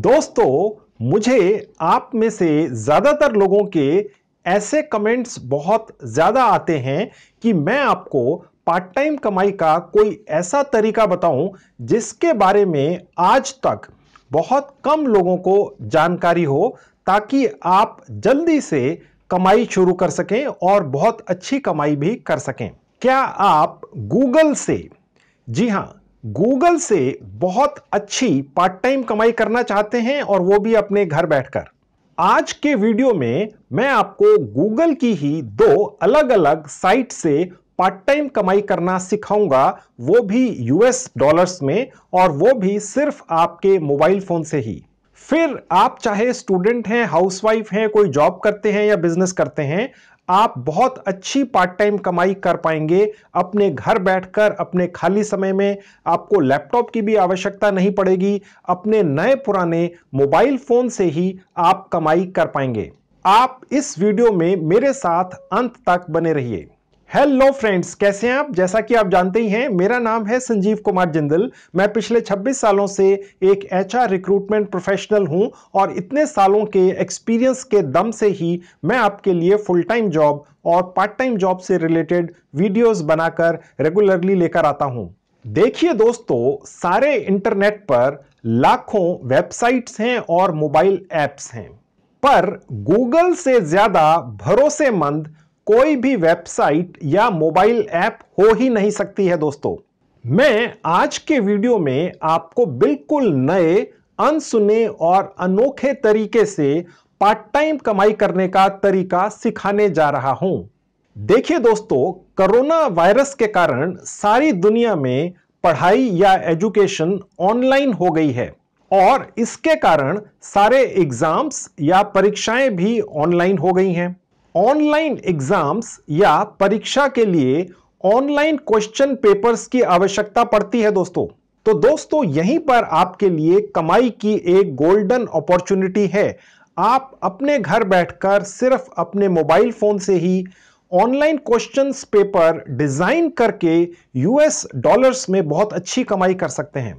दोस्तों मुझे आप में से ज़्यादातर लोगों के ऐसे कमेंट्स बहुत ज़्यादा आते हैं कि मैं आपको पार्ट टाइम कमाई का कोई ऐसा तरीका बताऊं जिसके बारे में आज तक बहुत कम लोगों को जानकारी हो ताकि आप जल्दी से कमाई शुरू कर सकें और बहुत अच्छी कमाई भी कर सकें क्या आप गूगल से जी हाँ गूगल से बहुत अच्छी पार्ट टाइम कमाई करना चाहते हैं और वो भी अपने घर बैठकर आज के वीडियो में मैं आपको गूगल की ही दो अलग अलग साइट से पार्ट टाइम कमाई करना सिखाऊंगा वो भी यूएस डॉलर्स में और वो भी सिर्फ आपके मोबाइल फोन से ही फिर आप चाहे स्टूडेंट हैं हाउसवाइफ हैं कोई जॉब करते हैं या बिजनेस करते हैं आप बहुत अच्छी पार्ट टाइम कमाई कर पाएंगे अपने घर बैठकर अपने खाली समय में आपको लैपटॉप की भी आवश्यकता नहीं पड़ेगी अपने नए पुराने मोबाइल फ़ोन से ही आप कमाई कर पाएंगे आप इस वीडियो में मेरे साथ अंत तक बने रहिए हेलो फ्रेंड्स कैसे हैं आप जैसा कि आप जानते ही हैं मेरा नाम है संजीव कुमार जिंदल मैं पिछले 26 सालों से एक एचआर रिक्रूटमेंट प्रोफेशनल हूं और इतने सालों के एक्सपीरियंस के दम से ही मैं आपके लिए फुल टाइम जॉब और पार्ट टाइम जॉब से रिलेटेड वीडियोस बनाकर रेगुलरली लेकर आता हूं देखिए दोस्तों सारे इंटरनेट पर लाखों वेबसाइट्स हैं और मोबाइल ऐप्स हैं पर गूगल से ज़्यादा भरोसेमंद कोई भी वेबसाइट या मोबाइल ऐप हो ही नहीं सकती है दोस्तों मैं आज के वीडियो में आपको बिल्कुल नए अनसुने और अनोखे तरीके से पार्ट टाइम कमाई करने का तरीका सिखाने जा रहा हूं देखिए दोस्तों कोरोना वायरस के कारण सारी दुनिया में पढ़ाई या एजुकेशन ऑनलाइन हो गई है और इसके कारण सारे एग्जाम्स या परीक्षाएं भी ऑनलाइन हो गई हैं ऑनलाइन एग्जाम्स या परीक्षा के लिए ऑनलाइन क्वेश्चन पेपर्स की आवश्यकता पड़ती है दोस्तों तो दोस्तों यहीं पर आपके लिए कमाई की एक गोल्डन अपॉर्चुनिटी है आप अपने घर बैठकर सिर्फ अपने मोबाइल फोन से ही ऑनलाइन क्वेश्चंस पेपर डिजाइन करके यूएस डॉलर्स में बहुत अच्छी कमाई कर सकते हैं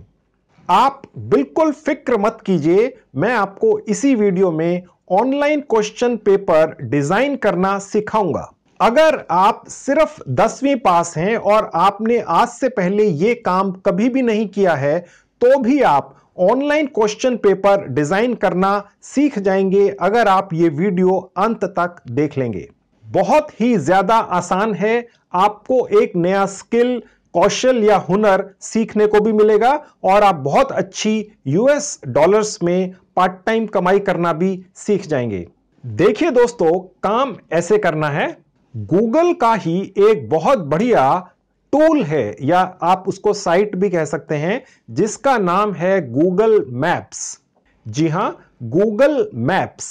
आप बिल्कुल फिक्र मत कीजिए मैं आपको इसी वीडियो में ऑनलाइन क्वेश्चन पेपर डिज़ाइन करना सिखाऊंगा अगर आप सिर्फ दसवीं पास हैं और आपने आज से पहले ये काम कभी भी नहीं किया है तो भी आप ऑनलाइन क्वेश्चन पेपर डिज़ाइन करना सीख जाएंगे अगर आप ये वीडियो अंत तक देख लेंगे बहुत ही ज़्यादा आसान है आपको एक नया स्किल कौशल या हुनर सीखने को भी मिलेगा और आप बहुत अच्छी यूएस डॉलर्स में पार्ट टाइम कमाई करना भी सीख जाएंगे देखिए दोस्तों काम ऐसे करना है गूगल का ही एक बहुत बढ़िया टूल है या आप उसको साइट भी कह सकते हैं जिसका नाम है गूगल मैप्स जी हां गूगल मैप्स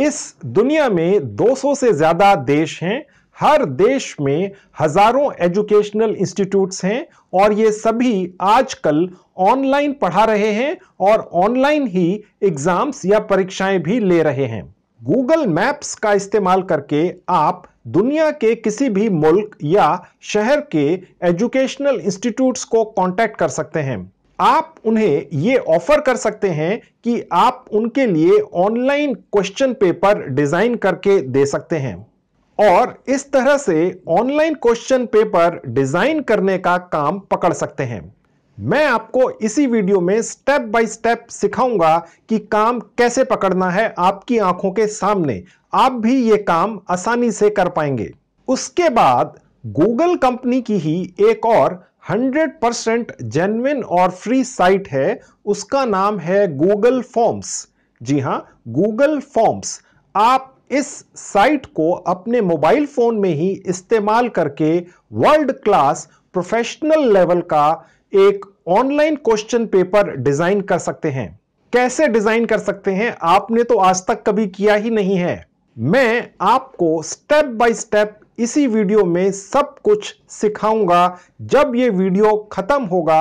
इस दुनिया में 200 से ज्यादा देश हैं हर देश में हजारों एजुकेशनल इंस्टीट्यूट्स हैं और ये सभी आजकल ऑनलाइन पढ़ा रहे हैं और ऑनलाइन ही एग्जाम्स या परीक्षाएं भी ले रहे हैं गूगल मैप्स का इस्तेमाल करके आप दुनिया के किसी भी मुल्क या शहर के एजुकेशनल इंस्टीट्यूट्स को कांटेक्ट कर सकते हैं आप उन्हें ये ऑफर कर सकते हैं कि आप उनके लिए ऑनलाइन क्वेश्चन पेपर डिज़ाइन करके दे सकते हैं और इस तरह से ऑनलाइन क्वेश्चन पेपर डिजाइन करने का काम पकड़ सकते हैं मैं आपको इसी वीडियो में स्टेप बाय स्टेप सिखाऊंगा कि काम कैसे पकड़ना है आपकी आंखों के सामने आप भी ये काम आसानी से कर पाएंगे उसके बाद गूगल कंपनी की ही एक और 100% परसेंट जेनविन और फ्री साइट है उसका नाम है गूगल फॉर्म्स जी हाँ गूगल फॉर्म्स आप इस साइट को अपने मोबाइल फोन में ही इस्तेमाल करके वर्ल्ड क्लास प्रोफेशनल लेवल का एक ऑनलाइन क्वेश्चन पेपर डिजाइन कर सकते हैं कैसे डिजाइन कर सकते हैं आपने तो आज तक कभी किया ही नहीं है मैं आपको स्टेप बाय स्टेप इसी वीडियो में सब कुछ सिखाऊंगा जब ये वीडियो खत्म होगा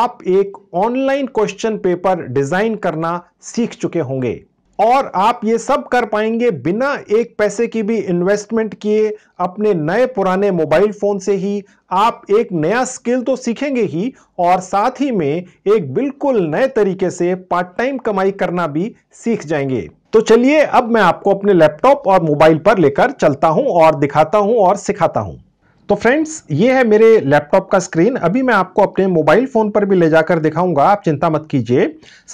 आप एक ऑनलाइन क्वेश्चन पेपर डिजाइन करना सीख चुके होंगे और आप ये सब कर पाएंगे बिना एक पैसे की भी इन्वेस्टमेंट किए अपने नए पुराने मोबाइल फ़ोन से ही आप एक नया स्किल तो सीखेंगे ही और साथ ही में एक बिल्कुल नए तरीके से पार्ट टाइम कमाई करना भी सीख जाएंगे तो चलिए अब मैं आपको अपने लैपटॉप और मोबाइल पर लेकर चलता हूं और दिखाता हूं और सिखाता हूं तो फ्रेंड्स ये है मेरे लैपटॉप का स्क्रीन अभी मैं आपको अपने मोबाइल फ़ोन पर भी ले जाकर दिखाऊंगा आप चिंता मत कीजिए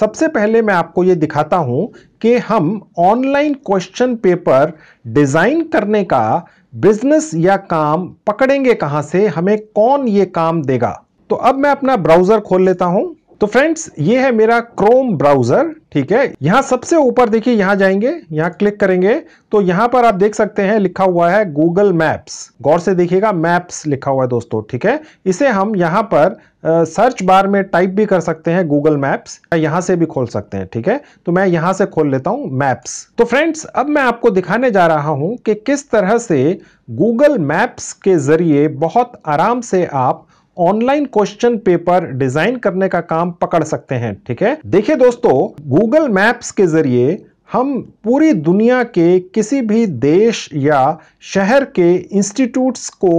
सबसे पहले मैं आपको ये दिखाता हूँ कि हम ऑनलाइन क्वेश्चन पेपर डिज़ाइन करने का बिजनेस या काम पकड़ेंगे कहाँ से हमें कौन ये काम देगा तो अब मैं अपना ब्राउज़र खोल लेता हूँ तो फ्रेंड्स ये है मेरा क्रोम ब्राउजर ठीक है यहाँ सबसे ऊपर देखिए यहां जाएंगे यहाँ क्लिक करेंगे तो यहाँ पर आप देख सकते हैं लिखा हुआ है गूगल मैप्स गौर से देखिएगा मैप्स लिखा हुआ है दोस्तों ठीक है इसे हम यहाँ पर सर्च बार में टाइप भी कर सकते हैं गूगल मैप्स यहां से भी खोल सकते हैं ठीक है तो मैं यहां से खोल लेता हूं मैप्स तो फ्रेंड्स अब मैं आपको दिखाने जा रहा हूं कि किस तरह से गूगल मैप्स के जरिए बहुत आराम से आप ऑनलाइन क्वेश्चन पेपर डिजाइन करने का काम पकड़ सकते हैं ठीक है देखिए दोस्तों गूगल मैप्स के जरिए हम पूरी दुनिया के किसी भी देश या शहर के इंस्टीट्यूट्स को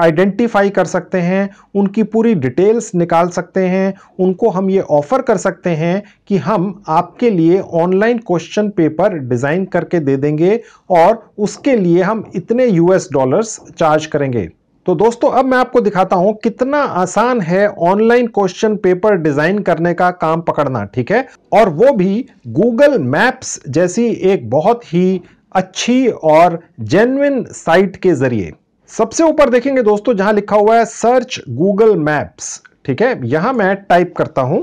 आइडेंटिफाई कर सकते हैं उनकी पूरी डिटेल्स निकाल सकते हैं उनको हम ये ऑफ़र कर सकते हैं कि हम आपके लिए ऑनलाइन क्वेश्चन पेपर डिज़ाइन करके दे देंगे और उसके लिए हम इतने यूएस डॉलर्स चार्ज करेंगे तो दोस्तों अब मैं आपको दिखाता हूं कितना आसान है ऑनलाइन क्वेश्चन पेपर डिजाइन करने का काम पकड़ना ठीक है और वो भी गूगल मैप्स जैसी एक बहुत ही अच्छी और जेन्युन साइट के जरिए सबसे ऊपर देखेंगे दोस्तों जहां लिखा हुआ है सर्च गूगल मैप्स ठीक है यहां मैं टाइप करता हूं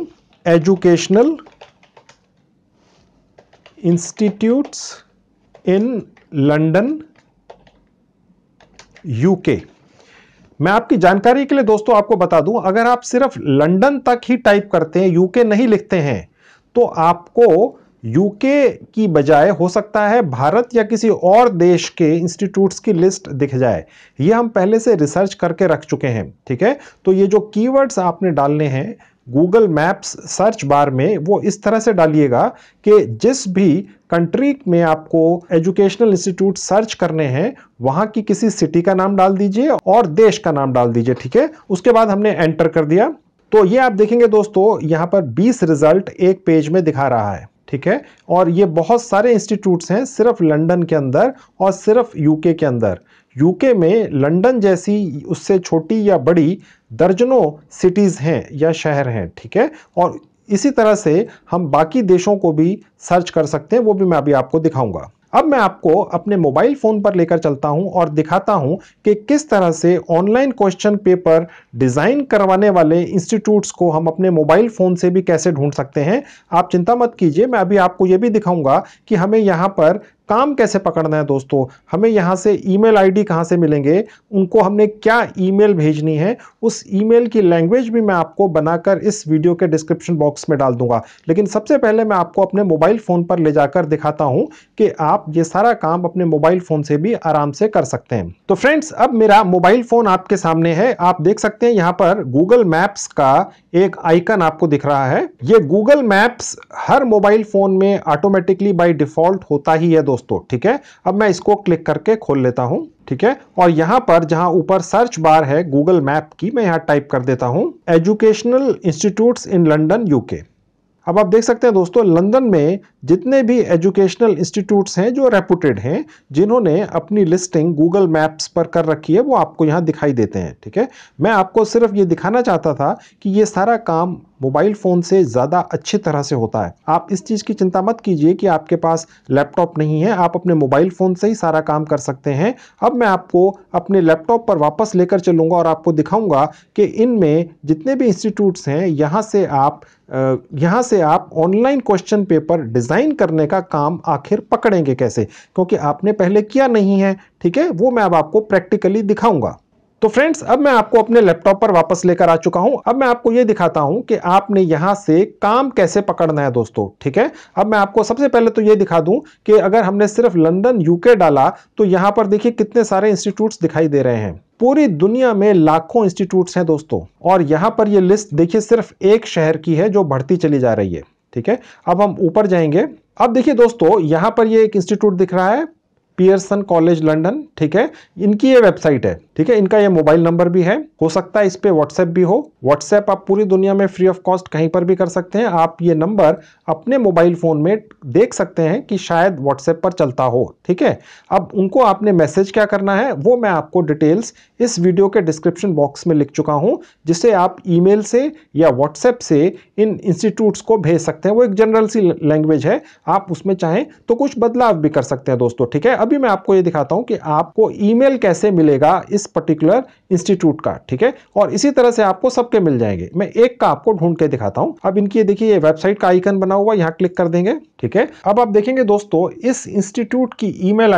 educational institutes in London UK मैं आपकी जानकारी के लिए दोस्तों आपको बता दूं अगर आप सिर्फ लंदन तक ही टाइप करते हैं यूके नहीं लिखते हैं तो आपको यूके की बजाय हो सकता है भारत या किसी और देश के इंस्टीट्यूट्स की लिस्ट दिख जाए ये हम पहले से रिसर्च करके रख चुके हैं ठीक है तो ये जो कीवर्ड्स आपने डालने हैं गूगल मैप्स सर्च बार में वो इस तरह से डालिएगा कि जिस भी कंट्री में आपको एजुकेशनल इंस्टीट्यूट सर्च करने हैं वहाँ की किसी सिटी का नाम डाल दीजिए और देश का नाम डाल दीजिए ठीक है उसके बाद हमने एंटर कर दिया तो ये आप देखेंगे दोस्तों यहाँ पर 20 रिजल्ट एक पेज में दिखा रहा है ठीक है और ये बहुत सारे इंस्टीट्यूट्स हैं सिर्फ लंडन के अंदर और सिर्फ यूके के अंदर यूके में लंडन जैसी उससे छोटी या बड़ी दर्जनों सिटीज़ हैं या शहर हैं ठीक है और इसी तरह से हम बाकी देशों को भी सर्च कर सकते हैं वो भी मैं अभी आपको दिखाऊंगा अब मैं आपको अपने मोबाइल फ़ोन पर लेकर चलता हूं और दिखाता हूं कि किस तरह से ऑनलाइन क्वेश्चन पेपर डिज़ाइन करवाने वाले इंस्टीट्यूट्स को हम अपने मोबाइल फ़ोन से भी कैसे ढूंढ सकते हैं आप चिंता मत कीजिए मैं अभी आपको ये भी दिखाऊंगा कि हमें यहाँ पर काम कैसे पकड़ना है दोस्तों हमें यहाँ से ईमेल आईडी कहाँ से मिलेंगे उनको हमने क्या ईमेल भेजनी है उस ईमेल की लैंग्वेज भी मैं आपको बनाकर इस वीडियो के डिस्क्रिप्शन बॉक्स में डाल दूंगा लेकिन सबसे पहले मैं आपको अपने मोबाइल फ़ोन पर ले जाकर दिखाता हूँ कि आप ये सारा काम अपने मोबाइल फ़ोन से भी आराम से कर सकते हैं तो फ्रेंड्स अब मेरा मोबाइल फ़ोन आपके सामने है आप देख सकते हैं यहाँ पर गूगल मैप्स का एक आइकन आपको दिख रहा है ये गूगल मैप्स हर मोबाइल फ़ोन में ऑटोमेटिकली बाई डिफ़ॉल्ट होता ही है दोस्तों ठीक है अब मैं इसको क्लिक करके खोल लेता हूं ठीक है और यहां पर जहां ऊपर सर्च बार है गूगल मैप की मैं यहां टाइप कर देता हूं educational institute in London UK अब आप देख सकते हैं दोस्तों लंदन में जितने भी एजुकेशनल इंस्टीट्यूट्स हैं जो रेपुटेड हैं जिन्होंने अपनी लिस्टिंग गूगल मैप्स पर कर रखी है वो आपको यहाँ दिखाई देते हैं ठीक है मैं आपको सिर्फ ये दिखाना चाहता था कि ये सारा काम मोबाइल फ़ोन से ज़्यादा अच्छी तरह से होता है आप इस चीज़ की चिंता मत कीजिए कि आपके पास लैपटॉप नहीं है आप अपने मोबाइल फ़ोन से ही सारा काम कर सकते हैं अब मैं आपको अपने लैपटॉप पर वापस लेकर चलूँगा और आपको दिखाऊँगा कि इनमें जितने भी इंस्टीट्यूट्स हैं यहाँ से आप यहाँ से आप ऑनलाइन क्वेश्चन पेपर डिज़ाइन करने का काम आखिर पकड़ेंगे कैसे क्योंकि आपने पहले किया नहीं है ठीक है वो मैं अब आपको प्रैक्टिकली दिखाऊंगा तो फ्रेंड्स अब मैं आपको अपने लैपटॉप पर वापस लेकर आ चुका हूं अब मैं आपको यह दिखाता हूं कि आपने यहां से काम कैसे पकड़ना है दोस्तों ठीक है अब मैं आपको सबसे पहले तो ये दिखा दूं कि अगर हमने सिर्फ लंदन यूके डाला तो यहां पर देखिए कितने सारे इंस्टीट्यूट दिखाई दे रहे हैं पूरी दुनिया में लाखों इंस्टीट्यूट हैं दोस्तों और यहां पर ये लिस्ट देखिए सिर्फ एक शहर की है जो बढ़ती चली जा रही है ठीक है अब हम ऊपर जाएंगे अब देखिए दोस्तों यहाँ पर ये एक इंस्टीट्यूट दिख रहा है पियर्सन कॉलेज लंडन ठीक है इनकी ये वेबसाइट है ठीक है इनका ये मोबाइल नंबर भी है हो सकता है इस पर व्हाट्सएप भी हो व्हाट्सएप आप पूरी दुनिया में फ्री ऑफ कॉस्ट कहीं पर भी कर सकते हैं आप ये नंबर अपने मोबाइल फ़ोन में देख सकते हैं कि शायद व्हाट्सएप पर चलता हो ठीक है अब उनको आपने मैसेज क्या करना है वो मैं आपको डिटेल्स इस वीडियो के डिस्क्रिप्शन बॉक्स में लिख चुका हूँ जिसे आप ई से या व्हाट्सएप से इन इंस्टीट्यूट्स को भेज सकते हैं वो एक जनरल सी लैंग्वेज है आप उसमें चाहें तो कुछ बदलाव भी कर सकते हैं दोस्तों ठीक है अब भी मैं आपको ये दिखाता हूँ कि आपको ईमेल कैसे मिलेगा इस पर्टिकुलर इंस्टीट्यूट का ठीक है और इसी तरह से आपको सबके मिल जाएंगे मैं एक का आपको ढूंढ के दिखाता हूँ अब इनकी देखिए ये वेबसाइट का आइकन बना हुआ यहाँ क्लिक कर देंगे ठीक है अब आप देखेंगे दोस्तों इस इंस्टीट्यूट की ई मेल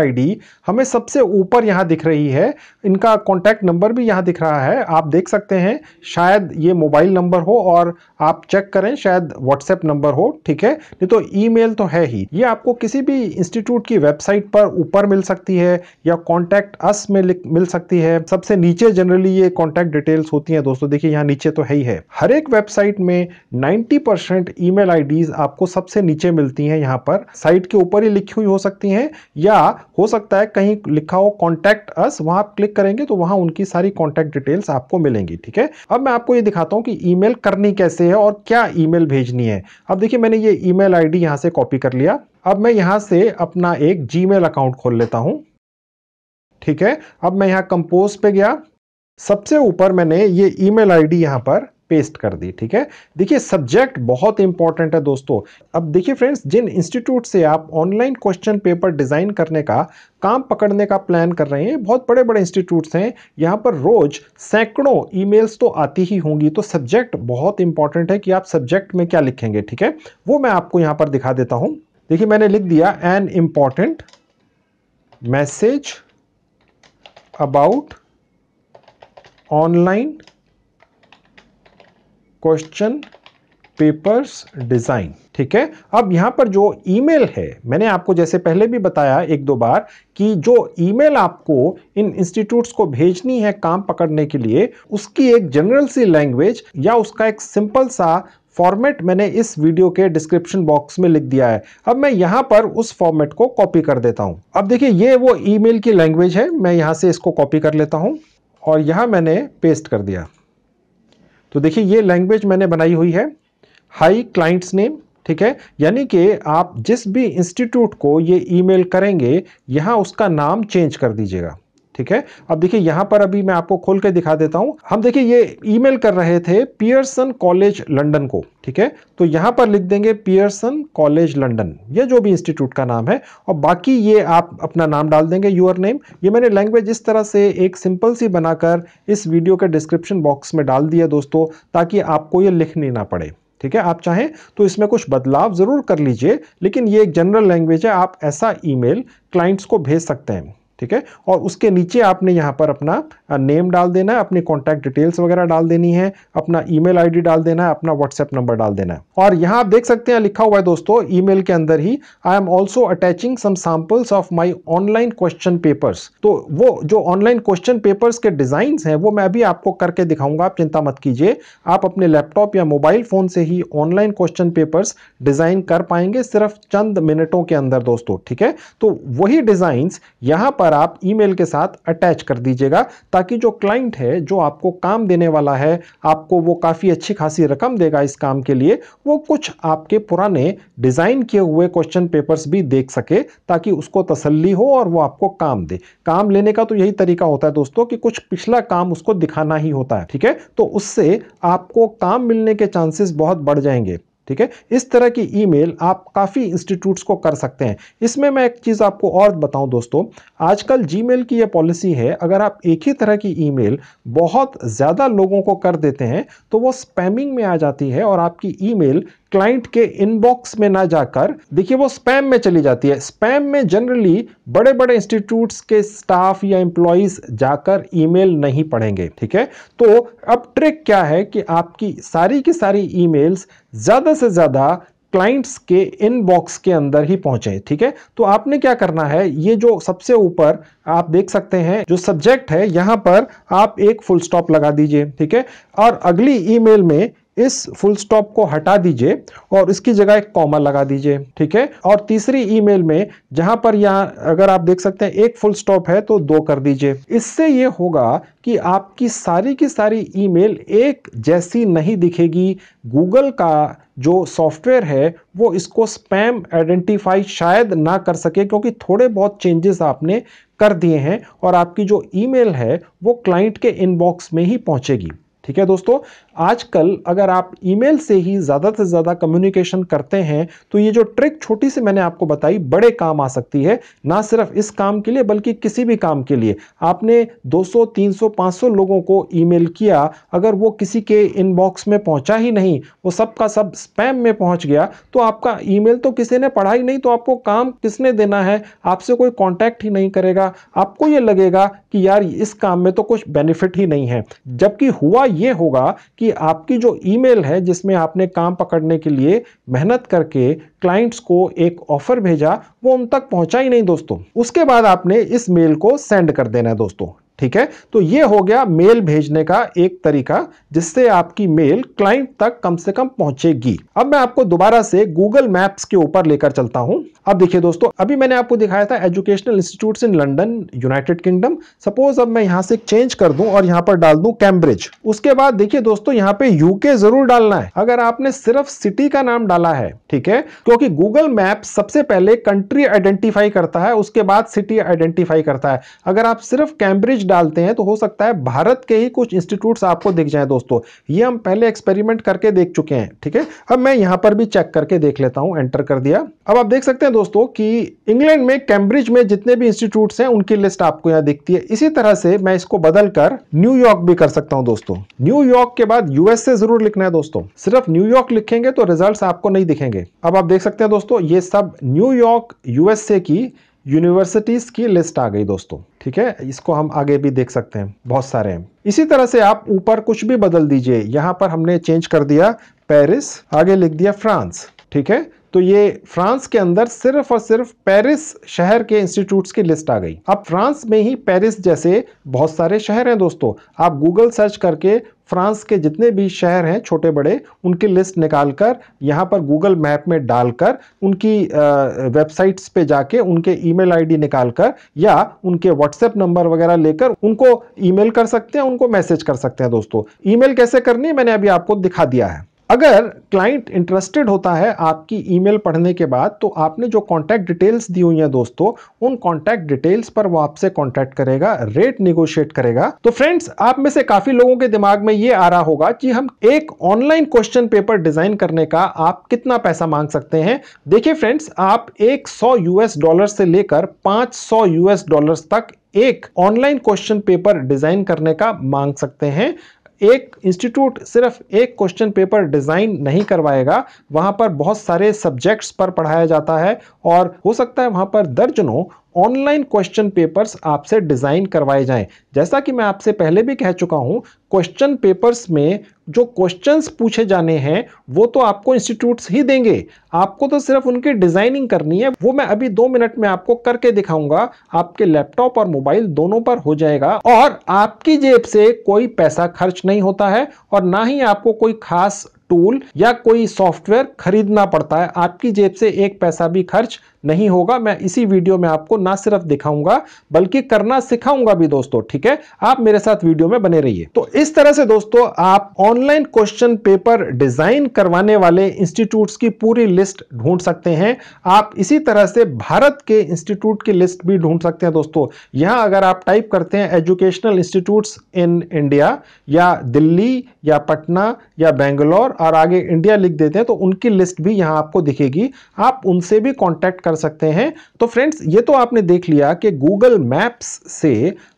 हमें सबसे ऊपर यहाँ दिख रही है इनका कॉन्टैक्ट नंबर भी यहाँ दिख रहा है आप देख सकते हैं शायद ये मोबाइल नंबर हो और आप चेक करें शायद व्हाट्सएप नंबर हो ठीक है नहीं तो ई तो है ही ये आपको किसी भी इंस्टीट्यूट की वेबसाइट पर ऊपर ऊपर मिल सकती है या कॉन्टैक्ट अस में मिल सकती है सबसे नीचे जनरली ये कॉन्टैक्ट डिटेल्स होती हैं दोस्तों देखिए यहाँ नीचे तो है ही है हर एक वेबसाइट में 90 परसेंट ई मेल आपको सबसे नीचे मिलती हैं यहाँ पर साइट के ऊपर ही लिखी हुई हो सकती हैं या हो सकता है कहीं लिखा हो कॉन्टैक्ट अस वहाँ आप क्लिक करेंगे तो वहाँ उनकी सारी कॉन्टैक्ट डिटेल्स आपको मिलेंगी ठीक है अब मैं आपको ये दिखाता हूँ कि ई करनी कैसे है और क्या ई भेजनी है अब देखिए मैंने ये ई मेल यहां से कॉपी कर लिया अब मैं यहां से अपना एक जीमेल अकाउंट खोल लेता हूं ठीक है अब मैं यहां कंपोज पे गया सबसे ऊपर मैंने ये ईमेल आईडी यहां पर पेस्ट कर दी ठीक है देखिए सब्जेक्ट बहुत इंपॉर्टेंट है दोस्तों अब देखिए फ्रेंड्स जिन इंस्टीट्यूट से आप ऑनलाइन क्वेश्चन पेपर डिज़ाइन करने का काम पकड़ने का प्लान कर रहे हैं बहुत बड़े बड़े इंस्टीट्यूट्स हैं यहाँ पर रोज सैकड़ों ईमेल्स तो आती ही होंगी तो सब्जेक्ट बहुत इंपॉर्टेंट है कि आप सब्जेक्ट में क्या लिखेंगे ठीक है वो मैं आपको यहाँ पर दिखा देता हूँ देखिए मैंने लिख दिया an important message about online question papers design ठीक है अब यहां पर जो ईमेल है मैंने आपको जैसे पहले भी बताया एक दो बार कि जो ईमेल आपको इन इंस्टीट्यूट्स को भेजनी है काम पकड़ने के लिए उसकी एक जनरल सी लैंग्वेज या उसका एक सिंपल सा फॉर्मेट मैंने इस वीडियो के डिस्क्रिप्शन बॉक्स में लिख दिया है अब मैं यहाँ पर उस फॉर्मेट को कॉपी कर देता हूँ अब देखिए ये वो ईमेल की लैंग्वेज है मैं यहाँ से इसको कॉपी कर लेता हूँ और यहाँ मैंने पेस्ट कर दिया तो देखिए ये लैंग्वेज मैंने बनाई हुई है हाई क्लाइंट्स नेम ठीक है यानी कि आप जिस भी इंस्टीट्यूट को ये ईमेल करेंगे यहाँ उसका नाम चेंज कर दीजिएगा ठीक है अब देखिए यहाँ पर अभी मैं आपको खोल के दिखा देता हूँ हम देखिए ये ईमेल कर रहे थे पियर्सन कॉलेज लंदन को ठीक है तो यहाँ पर लिख देंगे पियर्सन कॉलेज लंदन ये जो भी इंस्टीट्यूट का नाम है और बाकी ये आप अपना नाम डाल देंगे यूर नेम ये मैंने लैंग्वेज इस तरह से एक सिंपल सी बनाकर इस वीडियो के डिस्क्रिप्शन बॉक्स में डाल दिया दोस्तों ताकि आपको ये लिखनी ना पड़े ठीक है आप चाहें तो इसमें कुछ बदलाव ज़रूर कर लीजिए लेकिन ये एक जनरल लैंग्वेज है आप ऐसा ईमेल क्लाइंट्स को भेज सकते हैं ठीक है और उसके नीचे आपने यहाँ पर अपना नेम डाल देना है अपनी कॉन्टैक्ट डिटेल्स वगैरह डाल देनी है अपना ईमेल आईडी डाल देना है अपना व्हाट्सएप नंबर डाल देना है और यहाँ आप देख सकते हैं लिखा हुआ है दोस्तों ईमेल के अंदर ही I am also attaching some samples of my online question papers तो वो जो ऑनलाइन क्वेश्चन पेपर्स के डिजाइन हैं वो मैं अभी आपको करके दिखाऊंगा आप चिंता मत कीजिए आप अपने लैपटॉप या मोबाइल फोन से ही ऑनलाइन क्वेश्चन पेपर्स डिजाइन कर पाएंगे सिर्फ चंद मिनटों के अंदर दोस्तों ठीक है तो वही डिजाइन यहाँ पर पर आप ईमेल के साथ अटैच कर दीजिएगा ताकि जो क्लाइंट है जो आपको काम देने वाला है आपको वो काफ़ी अच्छी खासी रकम देगा इस काम के लिए वो कुछ आपके पुराने डिज़ाइन किए हुए क्वेश्चन पेपर्स भी देख सके ताकि उसको तसल्ली हो और वो आपको काम दे काम लेने का तो यही तरीका होता है दोस्तों कि कुछ पिछला काम उसको दिखाना ही होता है ठीक है तो उससे आपको काम मिलने के चांसेस बहुत बढ़ जाएंगे ठीक है इस तरह की ईमेल आप काफ़ी इंस्टीट्यूट्स को कर सकते हैं इसमें मैं एक चीज़ आपको और बताऊं दोस्तों आजकल जीमेल की यह पॉलिसी है अगर आप एक ही तरह की ईमेल बहुत ज़्यादा लोगों को कर देते हैं तो वो स्पैमिंग में आ जाती है और आपकी ईमेल क्लाइंट के इनबॉक्स में ना जाकर देखिए वो स्पैम में चली जाती है स्पैम में जनरली बड़े बड़े इंस्टीट्यूट्स के स्टाफ या एम्प्लॉयज जाकर ईमेल नहीं पढ़ेंगे ठीक है तो अब ट्रिक क्या है कि आपकी सारी की सारी ईमेल्स ज़्यादा से ज़्यादा क्लाइंट्स के इनबॉक्स के अंदर ही पहुंचे ठीक है तो आपने क्या करना है ये जो सबसे ऊपर आप देख सकते हैं जो सब्जेक्ट है यहां पर आप एक फुल स्टॉप लगा दीजिए ठीक है और अगली ईमेल में इस फुल स्टॉप को हटा दीजिए और इसकी जगह एक कॉमा लगा दीजिए ठीक है और तीसरी ईमेल में जहां पर यहाँ अगर आप देख सकते हैं एक फुल स्टॉप है तो दो कर दीजिए इससे ये होगा कि आपकी सारी की सारी ईमेल एक जैसी नहीं दिखेगी गूगल का जो सॉफ्टवेयर है वो इसको स्पैम आइडेंटिफाई शायद ना कर सके क्योंकि थोड़े बहुत चेंजेस आपने कर दिए हैं और आपकी जो ईमेल है वो क्लाइंट के इनबॉक्स में ही पहुंचेगी ठीक है दोस्तों आजकल अगर आप ईमेल से ही ज़्यादा से ज़्यादा कम्युनिकेशन करते हैं तो ये जो ट्रिक छोटी सी मैंने आपको बताई बड़े काम आ सकती है ना सिर्फ इस काम के लिए बल्कि किसी भी काम के लिए आपने 200, 300, 500 लोगों को ईमेल किया अगर वो किसी के इनबॉक्स में पहुंचा ही नहीं वो सबका सब स्पैम में पहुंच गया तो आपका ई तो किसी ने पढ़ा ही नहीं तो आपको काम किसने देना है आपसे कोई कॉन्टैक्ट ही नहीं करेगा आपको ये लगेगा कि यार इस काम में तो कुछ बेनिफिट ही नहीं है जबकि हुआ ये होगा कि कि आपकी जो ईमेल है जिसमें आपने काम पकड़ने के लिए मेहनत करके क्लाइंट्स को एक ऑफर भेजा वो उन तक पहुंचा ही नहीं दोस्तों उसके बाद आपने इस मेल को सेंड कर देना है दोस्तों ठीक है तो ये हो गया मेल भेजने का एक तरीका जिससे आपकी मेल क्लाइंट तक कम से कम पहुंचेगी अब मैं आपको दोबारा से गूगल मैप्स के ऊपर लेकर चलता हूं अब देखिए दोस्तों अभी मैंने आपको दिखाया था educational institute in London United Kingdom suppose अब मैं यहाँ से चेंज कर दूं और यहाँ पर डाल दूं कैम्ब्रिज उसके बाद देखिए दोस्तों यहाँ पे यूके जरूर डालना है अगर आपने सिर्फ सिटी का नाम डाला है ठीक है क्योंकि गूगल मैप सबसे पहले कंट्री आइडेंटिफाई करता है उसके बाद सिटी आइडेंटिफाई करता है अगर आप सिर्फ कैम्ब्रिज डालते हैं तो हो सकता है भारत के ही कुछ इंस्टीट्यूट्स आपको दिख जाएं दोस्तों ये हम पहले एक्सपेरिमेंट करके देख चुके हैं ठीक है अब मैं यहाँ पर भी चेक करके देख लेता हूँ एंटर कर दिया अब आप देख सकते हैं दोस्तों कि इंग्लैंड में कैम्ब्रिज में जितने भी इंस्टीट्यूट हैं उनकी लिस्ट आपको यहाँ दिखती है इसी तरह से मैं इसको बदल न्यूयॉर्क भी कर सकता हूँ दोस्तों न्यूयॉर्क के बाद यूएसए जरूर लिखना है दोस्तों सिर्फ न्यूयॉर्क लिखेंगे तो रिजल्ट आपको नहीं दिखेंगे अब आप देख सकते हैं दोस्तों ये सब न्यूयॉर्क यूएसए की यूनिवर्सिटीज़ की लिस्ट आ गई दोस्तों ठीक है इसको हम आगे भी देख सकते हैं बहुत सारे हैं इसी तरह से आप ऊपर कुछ भी बदल दीजिए यहाँ पर हमने चेंज कर दिया पेरिस आगे लिख दिया फ्रांस ठीक है तो ये फ्रांस के अंदर सिर्फ और सिर्फ पेरिस शहर के इंस्टीट्यूट्स की लिस्ट आ गई अब फ्रांस में ही पेरिस जैसे बहुत सारे शहर हैं दोस्तों आप गूगल सर्च करके फ्रांस के जितने भी शहर हैं छोटे बड़े उनकी लिस्ट निकालकर यहाँ पर गूगल मैप में डालकर उनकी वेबसाइट्स पे जाके उनके ईमेल आईडी निकालकर या उनके व्हाट्सएप नंबर वगैरह लेकर उनको ईमेल कर सकते हैं उनको मैसेज कर सकते हैं दोस्तों ईमेल कैसे करनी है मैंने अभी आपको दिखा दिया है अगर क्लाइंट इंटरेस्टेड होता है आपकी ईमेल पढ़ने के बाद तो आपने जो कॉन्टैक्ट डिटेल्स दी हुई हैं दोस्तों उन कॉन्टैक्ट डिटेल्स पर वो आपसे कॉन्टैक्ट करेगा रेट निगोशिएट करेगा तो फ्रेंड्स आप में से काफी लोगों के दिमाग में ये आ रहा होगा कि हम एक ऑनलाइन क्वेश्चन पेपर डिजाइन करने का आप कितना पैसा मांग सकते हैं देखिए फ्रेंड्स आप एक सौ यूएस डॉलर से लेकर पांच सौ यूएस डॉलर तक एक ऑनलाइन क्वेश्चन पेपर डिजाइन करने का मांग सकते हैं एक इंस्टीट्यूट सिर्फ एक क्वेश्चन पेपर डिज़ाइन नहीं करवाएगा वहाँ पर बहुत सारे सब्जेक्ट्स पर पढ़ाया जाता है और हो सकता है वहाँ पर दर्जनों ऑनलाइन क्वेश्चन पेपर्स आपसे डिज़ाइन करवाए जाएं जैसा कि मैं आपसे पहले भी कह चुका हूं क्वेश्चन पेपर्स में जो क्वेश्चंस पूछे जाने हैं वो तो आपको इंस्टीट्यूट्स ही देंगे आपको तो सिर्फ उनकी डिज़ाइनिंग करनी है वो मैं अभी दो मिनट में आपको करके दिखाऊंगा आपके लैपटॉप और मोबाइल दोनों पर हो जाएगा और आपकी जेब से कोई पैसा खर्च नहीं होता है और ना ही आपको कोई खास टूल या कोई सॉफ्टवेयर खरीदना पड़ता है आपकी जेब से एक पैसा भी खर्च नहीं होगा मैं इसी वीडियो में आपको ना सिर्फ दिखाऊंगा बल्कि करना सिखाऊंगा भी दोस्तों ठीक है आप मेरे साथ वीडियो में बने रहिए तो इस तरह से दोस्तों आप ऑनलाइन क्वेश्चन पेपर डिजाइन करवाने वाले इंस्टीट्यूट की पूरी लिस्ट ढूंढ सकते हैं आप इसी तरह से भारत के इंस्टीट्यूट की लिस्ट भी ढूंढ सकते हैं दोस्तों यहां अगर आप टाइप करते हैं एजुकेशनल इंस्टीट्यूट इन इंडिया या दिल्ली या पटना या बेंगलोर और आगे इंडिया लिख देते हैं तो उनकी लिस्ट भी यहां आपको दिखेगी आप उनसे भी कॉन्टेक्ट कर कर सकते हैं तो फ्रेंड्स ये तो आपने देख लिया कि गूगल मैप्स से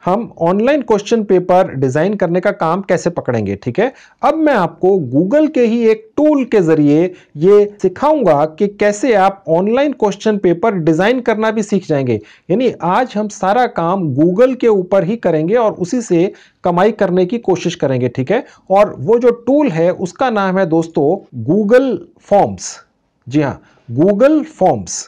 हम ऑनलाइन क्वेश्चन पेपर डिज़ाइन करने का काम कैसे पकड़ेंगे ठीक है अब मैं आपको गूगल के ही एक टूल के ज़रिए ये सिखाऊंगा कि कैसे आप ऑनलाइन क्वेश्चन पेपर डिज़ाइन करना भी सीख जाएंगे यानी आज हम सारा काम गूगल के ऊपर ही करेंगे और उसी से कमाई करने की कोशिश करेंगे ठीक है और वो जो टूल है उसका नाम है दोस्तों गूगल फॉर्म्स जी हाँ गूगल फॉर्म्स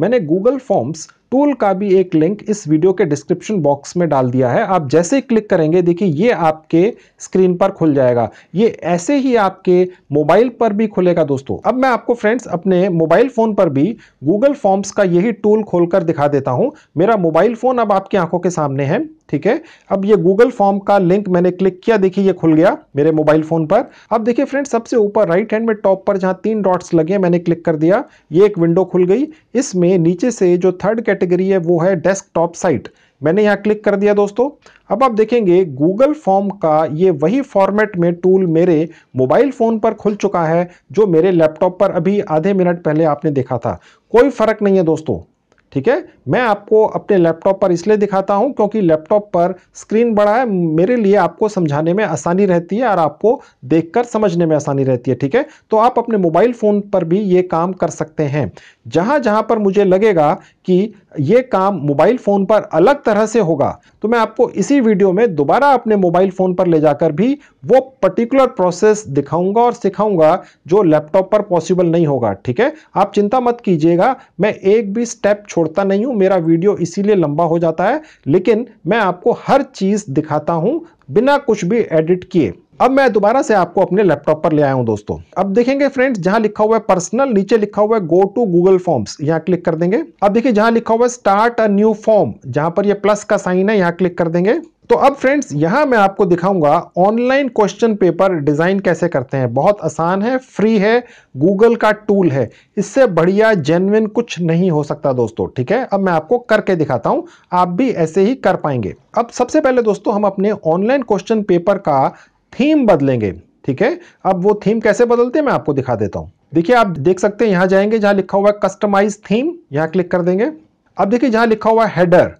मैंने गूगल फॉर्म्स टूल का भी एक लिंक इस वीडियो के डिस्क्रिप्शन बॉक्स में डाल दिया है आप जैसे ही क्लिक करेंगे देखिए ये आपके स्क्रीन पर खुल जाएगा ये ऐसे ही आपके मोबाइल पर भी खुलेगा दोस्तों अब मैं आपको फ्रेंड्स अपने मोबाइल फ़ोन पर भी गूगल फॉर्म्स का यही टूल खोलकर दिखा देता हूँ मेरा मोबाइल फ़ोन अब आपकी आंखों के सामने है ठीक है अब ये गूगल फॉर्म का लिंक मैंने क्लिक किया देखिए ये खुल गया मेरे मोबाइल फोन पर अब देखिए फ्रेंड सबसे ऊपर राइट हैंड में टॉप पर जहां तीन डॉट्स लगे मैंने क्लिक कर दिया ये एक विंडो खुल गई इसमें नीचे से जो थर्ड कैटेगरी है वो है डेस्कटॉप साइट मैंने यहाँ क्लिक कर दिया दोस्तों अब आप देखेंगे गूगल फॉर्म का ये वही फॉर्मेट में टूल मेरे मोबाइल फ़ोन पर खुल चुका है जो मेरे लैपटॉप पर अभी आधे मिनट पहले आपने देखा था कोई फ़र्क नहीं है दोस्तों ठीक है मैं आपको अपने लैपटॉप पर इसलिए दिखाता हूं क्योंकि लैपटॉप पर स्क्रीन बड़ा है मेरे लिए आपको समझाने में आसानी रहती है और आपको देखकर समझने में आसानी रहती है ठीक है तो आप अपने मोबाइल फ़ोन पर भी ये काम कर सकते हैं जहां जहां पर मुझे लगेगा कि ये काम मोबाइल फ़ोन पर अलग तरह से होगा तो मैं आपको इसी वीडियो में दोबारा अपने मोबाइल फ़ोन पर ले जाकर भी वो पर्टिकुलर प्रोसेस दिखाऊंगा और सिखाऊंगा जो लैपटॉप पर पॉसिबल नहीं होगा ठीक है आप चिंता मत कीजिएगा मैं एक भी स्टेप छोड़ता नहीं हूँ मेरा वीडियो इसीलिए लंबा हो जाता है लेकिन मैं आपको हर चीज़ दिखाता हूँ बिना कुछ भी एडिट किए अब मैं दोबारा से आपको अपने लैपटॉप पर ले आया हूं दोस्तों अब देखेंगे फ्रेंड्स जहां लिखा हुआ है पर्सनल नीचे लिखा हुआ है गो टू गूगल फॉर्म्स यहां क्लिक कर देंगे अब देखिए जहां लिखा हुआ है स्टार्ट अ न्यू फॉर्म जहां पर ये प्लस का साइन है यहां क्लिक कर देंगे तो अब फ्रेंड्स यहां मैं आपको दिखाऊंगा ऑनलाइन क्वेश्चन पेपर डिजाइन कैसे करते हैं बहुत आसान है फ्री है गूगल का टूल है इससे बढ़िया जेनविन कुछ नहीं हो सकता दोस्तों ठीक है अब मैं आपको करके दिखाता हूं आप भी ऐसे ही कर पाएंगे अब सबसे पहले दोस्तों हम अपने ऑनलाइन क्वेश्चन पेपर का थीम बदलेंगे ठीक है अब वो थीम कैसे बदलते हैं मैं आपको दिखा देता हूँ देखिए आप देख सकते हैं यहां जाएंगे जहां लिखा हुआ है कस्टमाइज थीम यहां क्लिक कर देंगे अब देखिए जहां लिखा हुआ है हेडर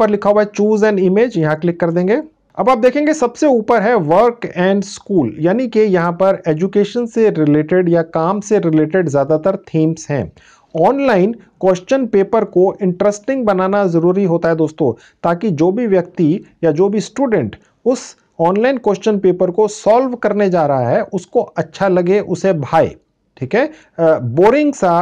पर लिखा हुआ है चूज एन इमेज यहां क्लिक कर देंगे अब आप देखेंगे सबसे ऊपर है वर्क एंड स्कूल यानी कि यहाँ पर एजुकेशन से रिलेटेड या काम से रिलेटेड ज़्यादातर थीम्स हैं ऑनलाइन क्वेश्चन पेपर को इंटरेस्टिंग बनाना ज़रूरी होता है दोस्तों ताकि जो भी व्यक्ति या जो भी स्टूडेंट उस ऑनलाइन क्वेश्चन पेपर को सॉल्व करने जा रहा है उसको अच्छा लगे उसे भाई ठीक है बोरिंग सा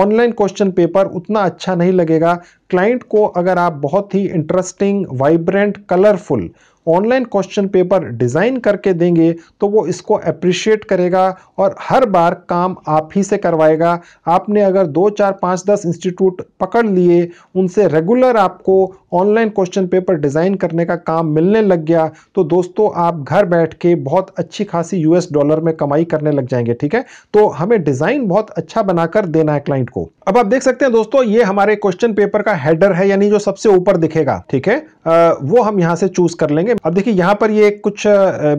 ऑनलाइन क्वेश्चन पेपर उतना अच्छा नहीं लगेगा क्लाइंट को अगर आप बहुत ही interesting vibrant colourful online question paper design करके देंगे तो वो इसको अप्रिशिएट करेगा और हर बार काम आप ही से करवाएगा आपने अगर दो चार पाँच दस इंस्टीट्यूट पकड़ लिए उनसे रेगुलर आपको ऑनलाइन क्वेश्चन पेपर डिज़ाइन करने का काम मिलने लग गया तो दोस्तों आप घर बैठ के बहुत अच्छी खासी यूएस डॉलर में कमाई करने लग जाएंगे ठीक है तो हमें डिज़ाइन बहुत अच्छा बनाकर देना है क्लाइंट को अब आप देख सकते हैं दोस्तों ये हमारे क्वेश्चन पेपर का हेडर है यानी जो सबसे ऊपर दिखेगा ठीक है आ, वो हम यहाँ से चूज कर लेंगे करेंगे अब देखिए यहाँ पर ये कुछ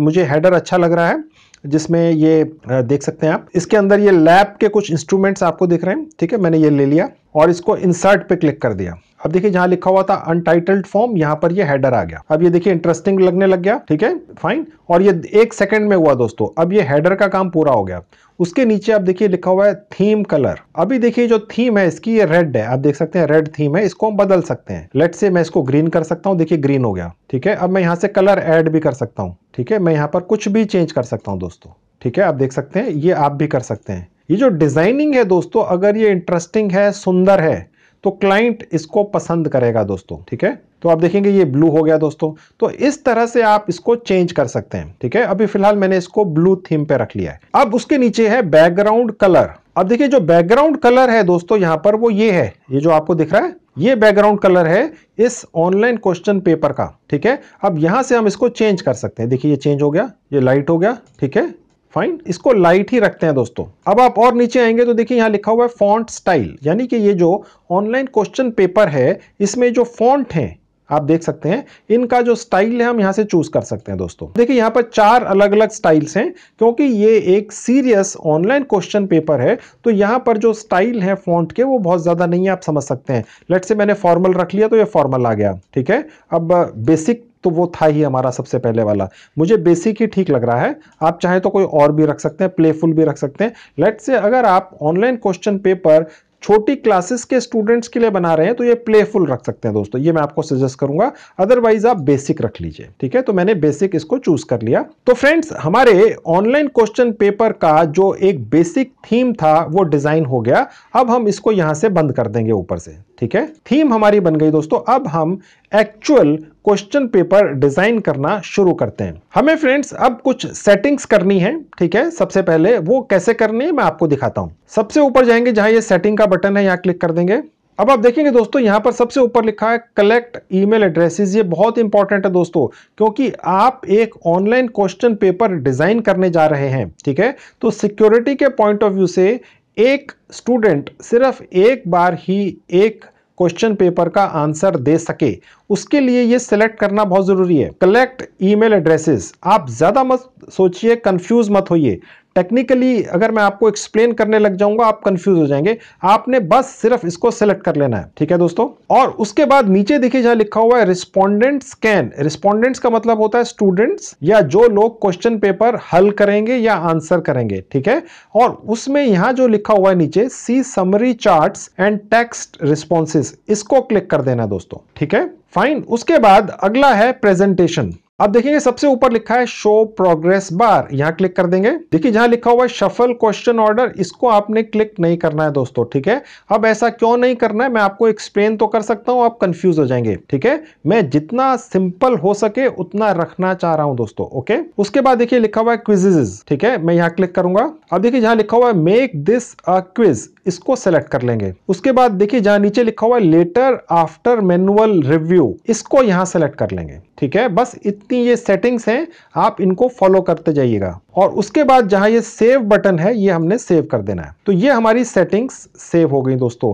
मुझे हेडर अच्छा लग रहा है जिसमें ये देख सकते हैं आप इसके अंदर ये लैब के कुछ इंस्ट्रूमेंट्स आपको दिख रहे हैं ठीक है मैंने ये ले लिया और इसको इंसर्ट पे क्लिक कर दिया अब देखिए जहां लिखा हुआ था अनटाइटल्ड फॉर्म यहां पर ये हेडर आ गया अब ये देखिए इंटरेस्टिंग लगने लग गया ठीक है फाइन और ये एक सेकंड में हुआ दोस्तों अब ये हेडर का काम पूरा हो गया उसके नीचे आप देखिए लिखा हुआ है थीम कलर अभी देखिए जो थीम है इसकी ये रेड है आप देख सकते हैं रेड थीम है इसको हम बदल सकते हैं लेट से मैं इसको ग्रीन कर सकता हूँ देखिए ग्रीन हो गया ठीक है अब मैं यहाँ से कलर एड भी कर सकता हूँ ठीक है मैं यहाँ पर कुछ भी चेंज कर सकता हूँ दोस्तों ठीक है आप देख सकते हैं ये आप भी कर सकते हैं ये जो डिजाइनिंग है दोस्तों अगर ये इंटरेस्टिंग है सुंदर है तो क्लाइंट इसको पसंद करेगा दोस्तों ठीक है तो आप देखेंगे ये ब्लू हो गया दोस्तों तो इस तरह से आप इसको चेंज कर सकते हैं ठीक है अभी फिलहाल मैंने इसको ब्लू थीम पे रख लिया है अब उसके नीचे है बैकग्राउंड कलर अब देखिए जो बैकग्राउंड कलर है दोस्तों यहां पर वो ये है ये जो आपको दिख रहा है ये बैकग्राउंड कलर है इस ऑनलाइन क्वेश्चन पेपर का ठीक है अब यहां से हम इसको चेंज कर सकते हैं देखिए ये चेंज हो गया ये लाइट हो गया ठीक है फाइन इसको लाइट ही रखते हैं दोस्तों अब आप और नीचे आएंगे तो देखिए यहाँ लिखा हुआ है फॉन्ट स्टाइल यानी कि ये जो ऑनलाइन क्वेश्चन पेपर है इसमें जो फॉन्ट है आप देख सकते हैं इनका जो स्टाइल है हम यहां से चूज कर सकते हैं दोस्तों देखिए यहां पर चार अलग अलग स्टाइल्स हैं क्योंकि ये एक सीरियस ऑनलाइन क्वेश्चन पेपर है तो यहां पर जो स्टाइल है फॉन्ट के वो बहुत ज़्यादा नहीं है आप समझ सकते हैं लेट से मैंने फॉर्मल रख लिया तो ये फॉर्मल आ गया ठीक है अब बेसिक तो वो था ही हमारा सबसे पहले वाला मुझे बेसिक ही ठीक लग रहा है आप चाहे तो कोई और भी रख सकते हैं प्लेफुल भी रख सकते हैं लेट से अगर आप ऑनलाइन क्वेश्चन पेपर छोटी क्लासेस के स्टूडेंट्स के लिए बना रहे हैं तो ये प्लेफुल रख सकते हैं दोस्तों ये मैं आपको सजेस्ट करूंगा अदरवाइज आप बेसिक रख लीजिए ठीक है तो मैंने बेसिक इसको चूज कर लिया तो फ्रेंड्स हमारे ऑनलाइन क्वेश्चन पेपर का जो एक बेसिक थीम था वो डिजाइन हो गया अब हम इसको यहां से बंद कर देंगे ऊपर से ठीक है थीम हमारी बन गई दोस्तों अब हम एक्चुअल क्वेश्चन पेपर डिजाइन करना शुरू करते हैं हमें फ्रेंड्स अब कुछ सेटिंग्स करनी है ठीक है सबसे पहले वो कैसे करनी है मैं आपको दिखाता हूं सबसे ऊपर जाएंगे जहां ये सेटिंग का बटन है यहाँ क्लिक कर देंगे अब आप देखेंगे दोस्तों यहाँ पर सबसे ऊपर लिखा है कलेक्ट ईमेल एड्रेसेस ये बहुत इंपॉर्टेंट है दोस्तों क्योंकि आप एक ऑनलाइन क्वेश्चन पेपर डिजाइन करने जा रहे हैं ठीक है तो सिक्योरिटी के पॉइंट ऑफ व्यू से एक स्टूडेंट सिर्फ एक बार ही एक क्वेश्चन पेपर का आंसर दे सके उसके लिए ये सिलेक्ट करना बहुत ज़रूरी है कलेक्ट ईमेल एड्रेसेस आप ज़्यादा मत सोचिए कंफ्यूज मत होइए टेक्निकली अगर मैं आपको एक्सप्लेन करने लग जाऊंगा आप कंफ्यूज हो जाएंगे आपने बस सिर्फ इसको सेलेक्ट कर लेना है ठीक है दोस्तों और उसके बाद नीचे देखिए जहां लिखा हुआ है रिस्पॉन्डेंट्स कैन रिस्पॉन्डेंट्स का मतलब होता है स्टूडेंट्स या जो लोग क्वेश्चन पेपर हल करेंगे या आंसर करेंगे ठीक है और उसमें यहाँ जो लिखा हुआ है नीचे see summary chart and text responses इसको क्लिक कर देना दोस्तों ठीक है फाइन उसके बाद अगला है प्रेजेंटेशन अब देखिए सबसे ऊपर लिखा है शो प्रोग्रेस बार यहाँ क्लिक कर देंगे देखिए जहां लिखा हुआ है शफल क्वेश्चन ऑर्डर इसको आपने क्लिक नहीं करना है दोस्तों ठीक है अब ऐसा क्यों नहीं करना है मैं आपको एक्सप्लेन तो कर सकता हूं आप कंफ्यूज हो जाएंगे ठीक है मैं जितना सिंपल हो सके उतना रखना चाह रहा हूं दोस्तों ओके उसके बाद देखिए लिखा हुआ है क्विजेज ठीक है मैं यहाँ क्लिक करूंगा अब देखिए जहां लिखा हुआ है मेक दिस अ क्विज इसको सेलेक्ट कर लेंगे उसके बाद देखिए जहां नीचे लिखा हुआ है लेटर आफ्टर मैनुअल रिव्यू इसको यहां सेलेक्ट कर लेंगे ठीक है बस इतनी ये सेटिंग्स हैं आप इनको फॉलो करते जाइएगा और उसके बाद जहां ये सेव बटन है ये हमने सेव कर देना है तो ये हमारी सेटिंग्स सेव हो गई दोस्तों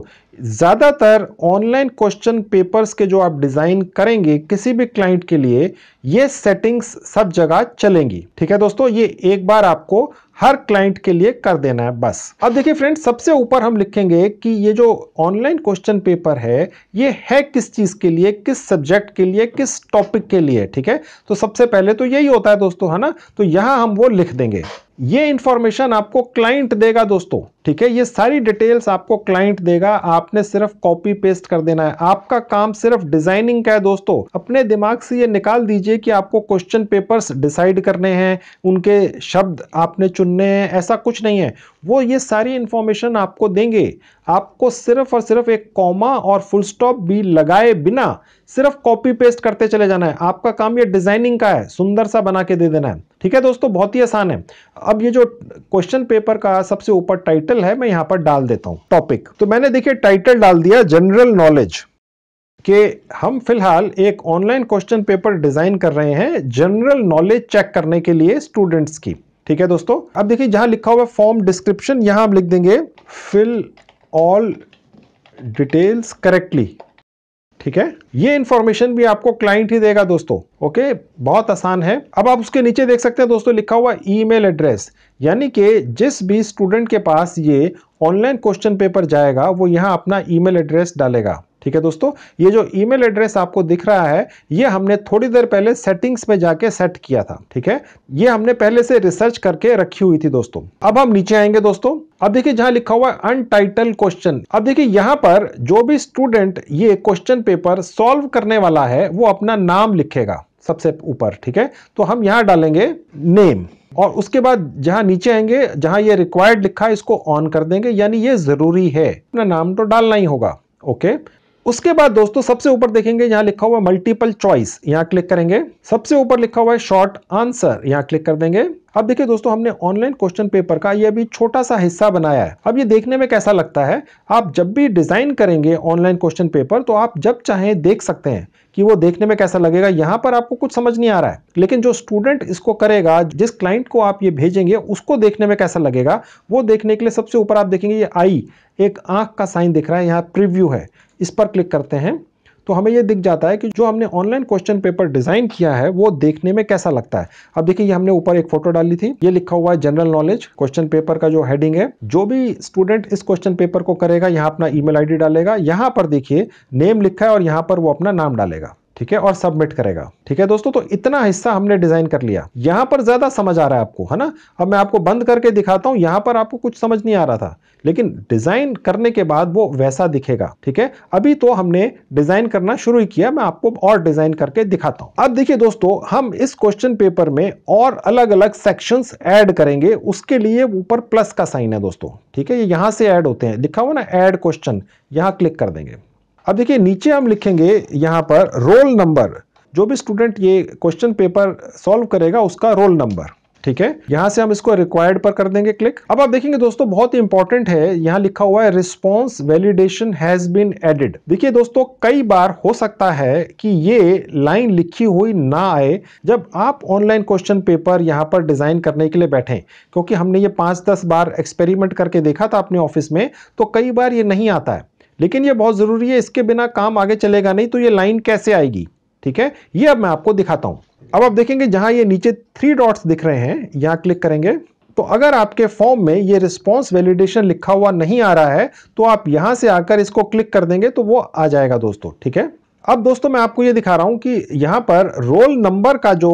ज़्यादातर ऑनलाइन क्वेश्चन पेपर्स के जो आप डिज़ाइन करेंगे किसी भी क्लाइंट के लिए ये सेटिंग्स सब जगह चलेंगी ठीक है दोस्तों ये एक बार आपको हर क्लाइंट के लिए कर देना है बस अब देखिए फ्रेंड्स सबसे ऊपर हम लिखेंगे कि ये जो ऑनलाइन क्वेश्चन पेपर है ये है किस चीज़ के लिए किस सब्जेक्ट के लिए किस टॉपिक के लिए ठीक है तो सबसे पहले तो यही होता है दोस्तों है ना तो यहां हम वो लिख देंगे ये इंफॉर्मेशन आपको क्लाइंट देगा दोस्तों ठीक है ये सारी डिटेल्स आपको क्लाइंट देगा आपने सिर्फ कॉपी पेस्ट कर देना है आपका काम सिर्फ डिजाइनिंग का है दोस्तों अपने दिमाग से ये निकाल दीजिए कि आपको क्वेश्चन पेपर्स डिसाइड करने हैं उनके शब्द आपने चुन हैं ऐसा कुछ नहीं है वो ये सारी इन्फॉर्मेशन आपको देंगे आपको सिर्फ और सिर्फ एक कॉमा और फुल स्टॉप भी लगाए बिना सिर्फ कॉपी पेस्ट करते चले जाना है आपका काम ये डिजाइनिंग का है सुंदर सा बना के दे देना है ठीक है दोस्तों बहुत ही आसान है अब ये जो क्वेश्चन पेपर का सबसे ऊपर टाइटल है मैं यहाँ पर डाल देता हूँ टॉपिक तो मैंने देखिए टाइटल डाल दिया जनरल नॉलेज कि हम फिलहाल एक ऑनलाइन क्वेश्चन पेपर डिज़ाइन कर रहे हैं जनरल नॉलेज चेक करने के लिए स्टूडेंट्स की ठीक है दोस्तों अब देखिए जहां लिखा हुआ है फॉर्म डिस्क्रिप्शन यहां हम लिख देंगे फिल ऑल डिटेल्स करेक्टली ठीक है ये इंफॉर्मेशन भी आपको क्लाइंट ही देगा दोस्तों ओके बहुत आसान है अब आप उसके नीचे देख सकते हैं दोस्तों लिखा हुआ ईमेल एड्रेस यानी कि जिस भी स्टूडेंट के पास ये ऑनलाइन क्वेश्चन पेपर जाएगा वो यहाँ अपना ईमेल एड्रेस डालेगा ठीक है दोस्तों ये जो ईमेल एड्रेस आपको दिख रहा है ये हमने थोड़ी देर पहले सेटिंग्स में जाके सेट किया था ठीक है ये हमने पहले से रिसर्च करके रखी हुई थी दोस्तों अब हम नीचे आएंगे दोस्तों अब देखिए जहां लिखा हुआ है अनटाइटल क्वेश्चन अब देखिए यहां पर जो भी स्टूडेंट ये क्वेश्चन पेपर सॉल्व करने वाला है वो अपना नाम लिखेगा सबसे ऊपर ठीक है तो हम यहां डालेंगे नेम और उसके बाद जहां नीचे आएंगे जहां ये रिक्वायर्ड लिखा है इसको ऑन कर देंगे यानी ये जरूरी है अपना नाम तो डालना ही होगा ओके उसके बाद दोस्तों सबसे ऊपर देखेंगे यहां लिखा हुआ मल्टीपल चॉइस यहां क्लिक करेंगे सबसे ऊपर लिखा हुआ है शॉर्ट आंसर यहां क्लिक कर देंगे अब देखिए दोस्तों हमने ऑनलाइन क्वेश्चन पेपर का ये अभी छोटा सा हिस्सा बनाया है अब ये देखने में कैसा लगता है आप जब भी डिजाइन करेंगे ऑनलाइन क्वेश्चन पेपर तो आप जब चाहें देख सकते हैं कि वो देखने में कैसा लगेगा यहां पर आपको कुछ समझ नहीं आ रहा है लेकिन जो स्टूडेंट इसको करेगा जिस क्लाइंट को आप ये भेजेंगे उसको देखने में कैसा लगेगा वो देखने के लिए सबसे ऊपर आप देखेंगे ये आई एक आंख का साइन दिख रहा है यहाँ प्रिव्यू है इस पर क्लिक करते हैं तो हमें यह दिख जाता है कि जो हमने ऑनलाइन क्वेश्चन पेपर डिज़ाइन किया है वो देखने में कैसा लगता है अब देखिए ये हमने ऊपर एक फोटो डाली थी ये लिखा हुआ है जनरल नॉलेज क्वेश्चन पेपर का जो हेडिंग है जो भी स्टूडेंट इस क्वेश्चन पेपर को करेगा यहाँ अपना ईमेल आईडी डालेगा यहाँ पर देखिए नेम लिखा है और यहाँ पर वो अपना नाम डालेगा ठीक है और सबमिट करेगा ठीक है दोस्तों तो इतना हिस्सा हमने डिजाइन कर लिया यहां पर ज्यादा समझ आ रहा है आपको है ना अब मैं आपको बंद करके दिखाता हूं यहां पर आपको कुछ समझ नहीं आ रहा था लेकिन डिजाइन करने के बाद वो वैसा दिखेगा ठीक है अभी तो हमने डिजाइन करना शुरू ही किया मैं आपको और डिजाइन करके दिखाता हूं अब देखिए दोस्तों हम इस क्वेश्चन पेपर में और अलग अलग सेक्शन एड करेंगे उसके लिए ऊपर प्लस का साइन है दोस्तों ठीक है ये यहां से एड होते हैं लिखा हुआ ना एड क्वेश्चन यहां क्लिक कर देंगे अब देखिए नीचे हम लिखेंगे यहाँ पर रोल नंबर जो भी स्टूडेंट ये क्वेश्चन पेपर सॉल्व करेगा उसका रोल नंबर ठीक है यहाँ से हम इसको रिक्वायर्ड पर कर देंगे क्लिक अब आप देखेंगे दोस्तों बहुत ही इंपॉर्टेंट है यहाँ लिखा हुआ है response validation has been added देखिए दोस्तों कई बार हो सकता है कि ये लाइन लिखी हुई ना आए जब आप ऑनलाइन क्वेश्चन पेपर यहाँ पर डिजाइन करने के लिए बैठे क्योंकि हमने ये पांच दस बार एक्सपेरिमेंट करके देखा था अपने ऑफिस में तो कई बार ये नहीं आता है लेकिन ये बहुत ज़रूरी है इसके बिना काम आगे चलेगा नहीं तो ये लाइन कैसे आएगी ठीक है ये अब मैं आपको दिखाता हूं अब आप देखेंगे जहां ये नीचे थ्री डॉट्स दिख रहे हैं यहां क्लिक करेंगे तो अगर आपके फॉर्म में ये रिस्पॉन्स वैलिडेशन लिखा हुआ नहीं आ रहा है तो आप यहां से आकर इसको क्लिक कर देंगे तो वो आ जाएगा दोस्तों ठीक है अब दोस्तों मैं आपको ये दिखा रहा हूं कि यहां पर रोल नंबर का जो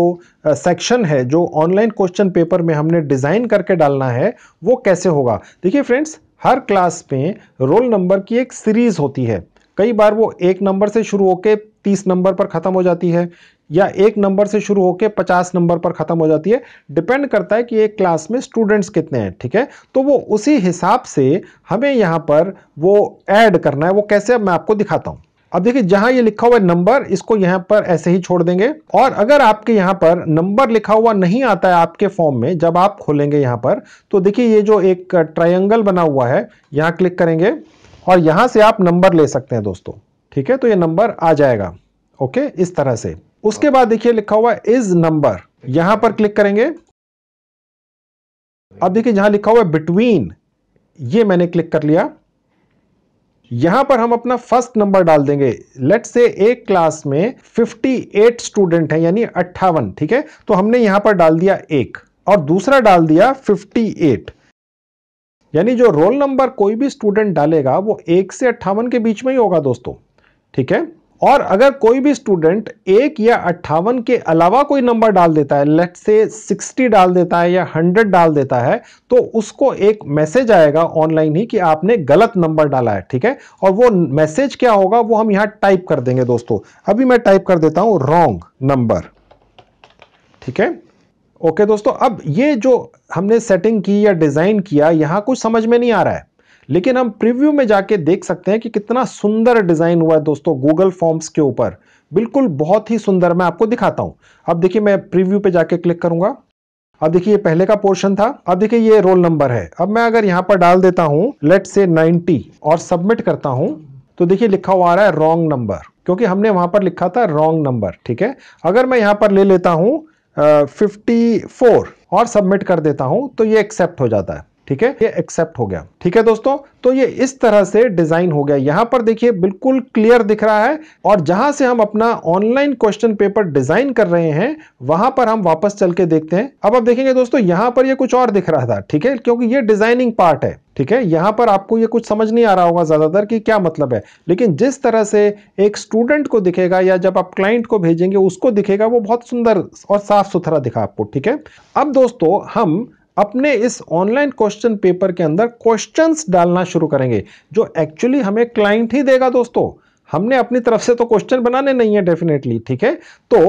सेक्शन है जो ऑनलाइन क्वेश्चन पेपर में हमने डिज़ाइन करके डालना है वो कैसे होगा देखिए फ्रेंड्स हर क्लास में रोल नंबर की एक सीरीज़ होती है कई बार वो एक नंबर से शुरू होकर तीस नंबर पर ख़त्म हो जाती है या एक नंबर से शुरू होकर पचास नंबर पर ख़त्म हो जाती है डिपेंड करता है कि एक क्लास में स्टूडेंट्स कितने हैं ठीक है तो वो उसी हिसाब से हमें यहाँ पर वो ऐड करना है वो कैसे अब मैं आपको दिखाता हूँ अब देखिए जहां ये लिखा हुआ नंबर इसको यहां पर ऐसे ही छोड़ देंगे और अगर आपके यहां पर नंबर लिखा हुआ नहीं आता है आपके फॉर्म में जब आप खोलेंगे यहां पर तो देखिए ये जो एक ट्रायंगल बना हुआ है यहां क्लिक करेंगे और यहां से आप नंबर ले सकते हैं दोस्तों ठीक है तो ये नंबर आ जाएगा ओके इस तरह से उसके बाद देखिए लिखा हुआ इज नंबर यहां पर क्लिक करेंगे अब देखिए जहां लिखा हुआ बिटवीन ये मैंने क्लिक कर लिया यहां पर हम अपना फर्स्ट नंबर डाल देंगे लेट से एक क्लास में 58 स्टूडेंट हैं यानी अट्ठावन ठीक है तो हमने यहां पर डाल दिया एक और दूसरा डाल दिया 58 यानी जो रोल नंबर कोई भी स्टूडेंट डालेगा वो एक से अट्ठावन के बीच में ही होगा दोस्तों ठीक है और अगर कोई भी स्टूडेंट एक या अट्ठावन के अलावा कोई नंबर डाल देता है लेट से सिक्सटी डाल देता है या हंड्रेड डाल देता है तो उसको एक मैसेज आएगा ऑनलाइन ही कि आपने गलत नंबर डाला है ठीक है और वो मैसेज क्या होगा वो हम यहाँ टाइप कर देंगे दोस्तों अभी मैं टाइप कर देता हूँ रॉन्ग नंबर ठीक है ओके दोस्तों अब ये जो हमने सेटिंग की या डिज़ाइन किया यहाँ कुछ समझ में नहीं आ रहा है लेकिन हम प्रीव्यू में जाके देख सकते हैं कि कितना सुंदर डिज़ाइन हुआ है दोस्तों गूगल फॉर्म्स के ऊपर बिल्कुल बहुत ही सुंदर मैं आपको दिखाता हूं अब देखिए मैं प्रीव्यू पे जाके क्लिक करूंगा अब देखिए ये पहले का पोर्शन था अब देखिए ये रोल नंबर है अब मैं अगर यहाँ पर डाल देता हूँ लेट से 90 और सबमिट करता हूँ तो देखिए लिखा हुआ आ रहा है रॉन्ग नंबर क्योंकि हमने वहां पर लिखा था रॉन्ग नंबर ठीक है अगर मैं यहां पर ले लेता हूँ फिफ्टी uh, और सबमिट कर देता हूं तो ये एक्सेप्ट हो जाता है ठीक है ये एक्सेप्ट हो गया ठीक है दोस्तों तो ये इस तरह से डिजाइन हो गया यहां पर देखिए बिल्कुल क्लियर दिख रहा है और जहां से हम अपना ऑनलाइन क्वेश्चन पेपर डिजाइन कर रहे हैं वहां पर हम वापस चल के देखते हैं अब आप देखेंगे दोस्तों यहां पर ये कुछ और दिख रहा था ठीक है क्योंकि ये डिजाइनिंग पार्ट है ठीक है यहाँ पर आपको ये कुछ समझ नहीं आ रहा होगा ज़्यादातर कि क्या मतलब है लेकिन जिस तरह से एक स्टूडेंट को दिखेगा या जब आप क्लाइंट को भेजेंगे उसको दिखेगा वो बहुत सुंदर और साफ सुथरा दिखा आपको ठीक है अब दोस्तों हम अपने इस ऑनलाइन क्वेश्चन पेपर के अंदर क्वेश्चंस डालना शुरू करेंगे जो एक्चुअली हमें क्लाइंट ही देगा दोस्तों हमने अपनी तरफ से तो क्वेश्चन बनाने नहीं है डेफिनेटली ठीक है तो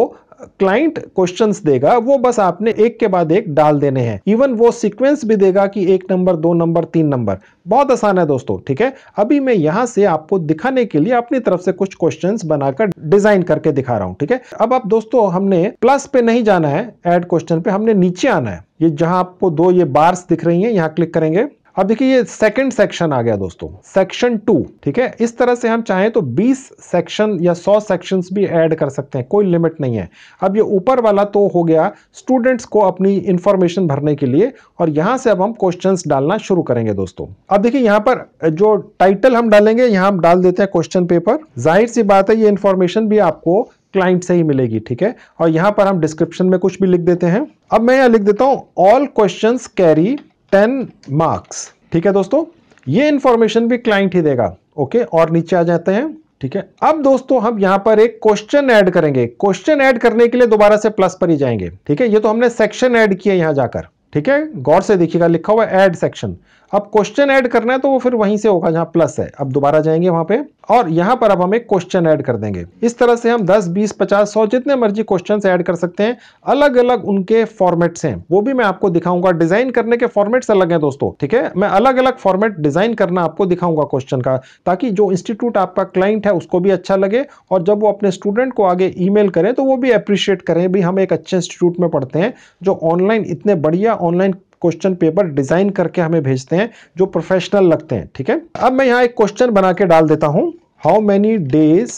क्लाइंट क्वेश्चंस देगा वो बस आपने एक के बाद एक डाल देने हैं इवन वो सीक्वेंस भी देगा कि एक नंबर दो नंबर तीन नंबर बहुत आसान है दोस्तों ठीक है अभी मैं यहां से आपको दिखाने के लिए अपनी तरफ से कुछ क्वेश्चंस बनाकर डिजाइन करके दिखा रहा हूं ठीक है अब आप दोस्तों हमने प्लस पे नहीं जाना है एड क्वेश्चन पे हमने नीचे आना है ये जहां आपको दो ये बार्स दिख रही है यहाँ क्लिक करेंगे अब देखिए ये सेकंड सेक्शन आ गया दोस्तों सेक्शन टू ठीक है इस तरह से हम चाहें तो 20 सेक्शन या 100 सेक्शंस भी ऐड कर सकते हैं कोई लिमिट नहीं है अब ये ऊपर वाला तो हो गया स्टूडेंट्स को अपनी इंफॉर्मेशन भरने के लिए और यहां से अब हम क्वेश्चंस डालना शुरू करेंगे दोस्तों अब देखिए यहां पर जो टाइटल हम डालेंगे यहां हम डाल देते हैं क्वेश्चन पेपर जाहिर सी बात है ये इन्फॉर्मेशन भी आपको क्लाइंट से ही मिलेगी ठीक है और यहाँ पर हम डिस्क्रिप्शन में कुछ भी लिख देते हैं अब मैं यहां लिख देता हूं all question carry ten marks ठीक है दोस्तों ये इंफॉर्मेशन भी क्लाइंट ही देगा ओके और नीचे आ जाते हैं ठीक है अब दोस्तों हम यहां पर एक क्वेश्चन ऐड करेंगे क्वेश्चन ऐड करने के लिए दोबारा से प्लस पर ही जाएंगे ठीक है ये तो हमने सेक्शन ऐड किया यहां जाकर ठीक है गौर से देखिएगा लिखा हुआ ऐड सेक्शन अब क्वेश्चन ऐड करना है तो वो फिर वहीं से होगा जहाँ प्लस है अब दोबारा जाएंगे वहाँ पे और यहाँ पर अब हम एक क्वेश्चन ऐड कर देंगे इस तरह से हम 10, 20, 50, 100 जितने मर्जी क्वेश्चन ऐड कर सकते हैं अलग अलग उनके फॉर्मेट्स हैं वो भी मैं आपको दिखाऊंगा डिजाइन करने के फॉर्मेट्स अलग हैं दोस्तों ठीक है मैं अलग अलग फॉर्मेट डिजाइन करना आपको दिखाऊंगा क्वेश्चन का ताकि जो इंस्टीट्यूट आपका क्लाइंट है उसको भी अच्छा लगे और जब वो अपने स्टूडेंट को आगे ई करें तो वो भी अप्रिशिएट करें भी हम एक अच्छे इंस्टीट्यूट में पढ़ते हैं जो ऑनलाइन इतने बढ़िया ऑनलाइन क्वेश्चन पेपर डिजाइन करके हमें भेजते हैं जो प्रोफेशनल लगते हैं ठीक है अब मैं यहाँ एक क्वेश्चन बना के डाल देता हूँ how many days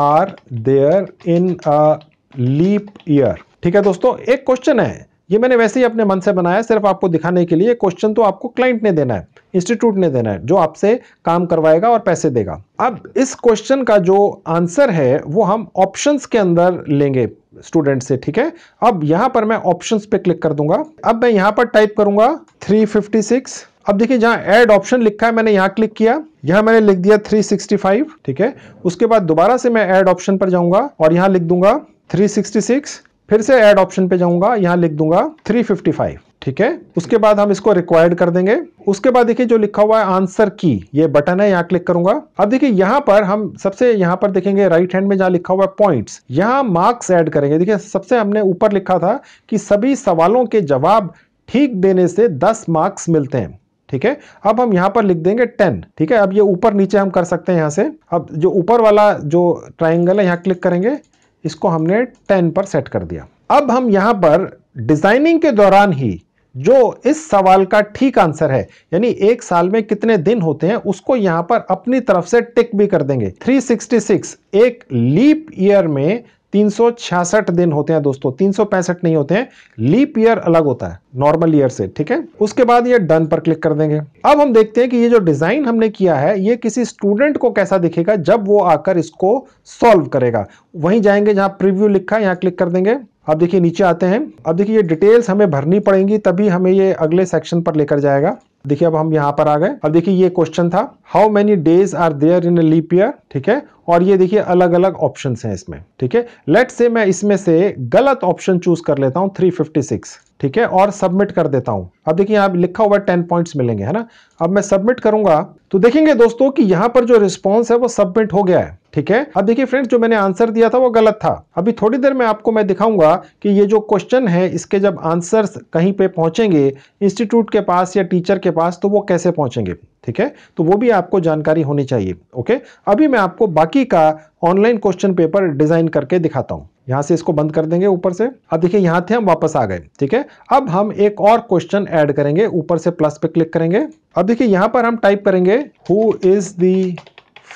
are there in a leap year ठीक है दोस्तों एक क्वेश्चन है ये मैंने वैसे ही अपने मन से बनाया सिर्फ आपको दिखाने के लिए क्वेश्चन तो आपको क्लाइंट ने देना है इंस्टीट्यूट ने देना है जो आपसे काम करवाएगा और पैसे देगा अब इस क्वेश्चन का जो आंसर है वो हम ऑप्शंस के अंदर लेंगे स्टूडेंट से ठीक है अब यहां पर मैं ऑप्शन पे क्लिक कर दूंगा अब मैं यहां पर टाइप करूंगा 356 अब देखिए जहां एड ऑप्शन लिखा है मैंने यहां क्लिक किया यहां मैंने लिख दिया 365 ठीक है उसके बाद दोबारा से मैं एड ऑप्शन पर जाऊंगा और यहां लिख दूंगा 366 फिर से एड ऑप्शन पे जाऊंगा यहां लिख दूंगा फाइव ठीक है उसके बाद हम इसको रिक्वायर्ड कर देंगे उसके बाद देखिए जो लिखा हुआ है आंसर की ये बटन है यहाँ क्लिक करूंगा अब देखिए यहाँ पर हम सबसे यहाँ पर देखेंगे राइट हैंड में जहाँ लिखा हुआ है पॉइंट्स यहाँ मार्क्स ऐड करेंगे देखिए सबसे हमने ऊपर लिखा था कि सभी सवालों के जवाब ठीक देने से दस मार्क्स मिलते हैं ठीक है अब हम यहाँ पर लिख देंगे टेन ठीक है अब ये ऊपर नीचे हम कर सकते हैं यहाँ से अब जो ऊपर वाला जो ट्राइंगल है यहाँ क्लिक करेंगे इसको हमने टेन पर सेट कर दिया अब हम यहाँ पर डिजाइनिंग के दौरान ही जो इस सवाल का ठीक आंसर है यानी एक साल में कितने दिन होते हैं उसको यहां पर अपनी तरफ से टिक भी कर देंगे 366 एक लीप ईयर में 366 दिन होते हैं दोस्तों 365 नहीं होते हैं लीप ईयर अलग होता है नॉर्मल ईयर से ठीक है उसके बाद ये डन पर क्लिक कर देंगे अब हम देखते हैं कि ये जो डिजाइन हमने किया है ये किसी स्टूडेंट को कैसा दिखेगा जब वो आकर इसको सॉल्व करेगा वहीं जाएंगे जहां प्रीव्यू लिखा है यहां क्लिक कर देंगे अब देखिए नीचे आते हैं अब देखिए ये डिटेल्स हमें भरनी पड़ेंगी तभी हमें ये अगले सेक्शन पर लेकर जाएगा देखिए अब हम यहाँ पर आ गए अब देखिए ये क्वेश्चन था how many days are there in leap year ठीक है और ये देखिए अलग अलग ऑप्शन हैं इसमें ठीक है लेट से मैं इसमें से गलत ऑप्शन चूज कर लेता हूँ 356 ठीक है और सबमिट कर देता हूँ अब देखिए यहाँ लिखा हुआ टेन पॉइंट्स मिलेंगे है ना अब मैं सबमिट करूंगा तो देखेंगे दोस्तों कि यहाँ पर जो रिस्पॉन्स है वो सबमिट हो गया है ठीक है अब देखिए फ्रेंड्स जो मैंने आंसर दिया था वो गलत था अभी थोड़ी देर में आपको मैं दिखाऊंगा कि ये जो क्वेश्चन है इसके जब आंसर्स कहीं पे पहुंचेंगे इंस्टीट्यूट के पास या टीचर के पास तो वो कैसे पहुंचेंगे ठीक है तो वो भी आपको जानकारी होनी चाहिए ओके अभी मैं आपको बाकी का ऑनलाइन क्वेश्चन पेपर डिज़ाइन करके दिखाता हूँ यहाँ से इसको बंद कर देंगे ऊपर से अब देखिए यहाँ थे हम वापस आ गए ठीक है अब हम एक और क्वेश्चन ऐड करेंगे ऊपर से प्लस पे क्लिक करेंगे अब देखिए यहाँ पर हम टाइप करेंगे who is the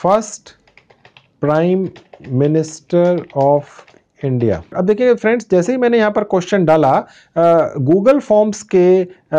first prime minister of India अब देखिए फ्रेंड्स जैसे ही मैंने यहाँ पर क्वेश्चन डाला गूगल फॉर्म्स के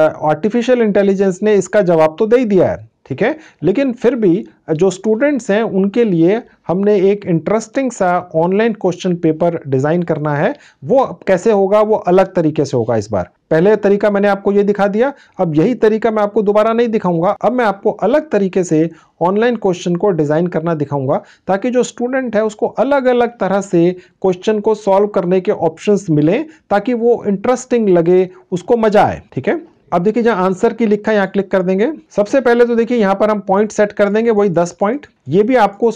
आर्टिफिशियल इंटेलिजेंस ने इसका जवाब तो दे ही दिया है ठीक है लेकिन फिर भी जो स्टूडेंट्स हैं उनके लिए हमने एक इंटरेस्टिंग सा ऑनलाइन क्वेश्चन पेपर डिज़ाइन करना है वो कैसे होगा वो अलग तरीके से होगा इस बार पहले तरीका मैंने आपको ये दिखा दिया अब यही तरीका मैं आपको दोबारा नहीं दिखाऊंगा अब मैं आपको अलग तरीके से ऑनलाइन क्वेश्चन को डिज़ाइन करना दिखाऊंगा ताकि जो स्टूडेंट है उसको अलग अलग तरह से क्वेश्चन को सॉल्व करने के ऑप्शंस मिलें ताकि वो इंटरेस्टिंग लगे उसको मज़ा आए ठीक है अब देखिए जहां आंसर की लिखा है यहाँ क्लिक कर देंगे सबसे पहले तो देखिए यहाँ पर हम पॉइंट सेट कर देंगे वही 10 पॉइंट ये भी आपको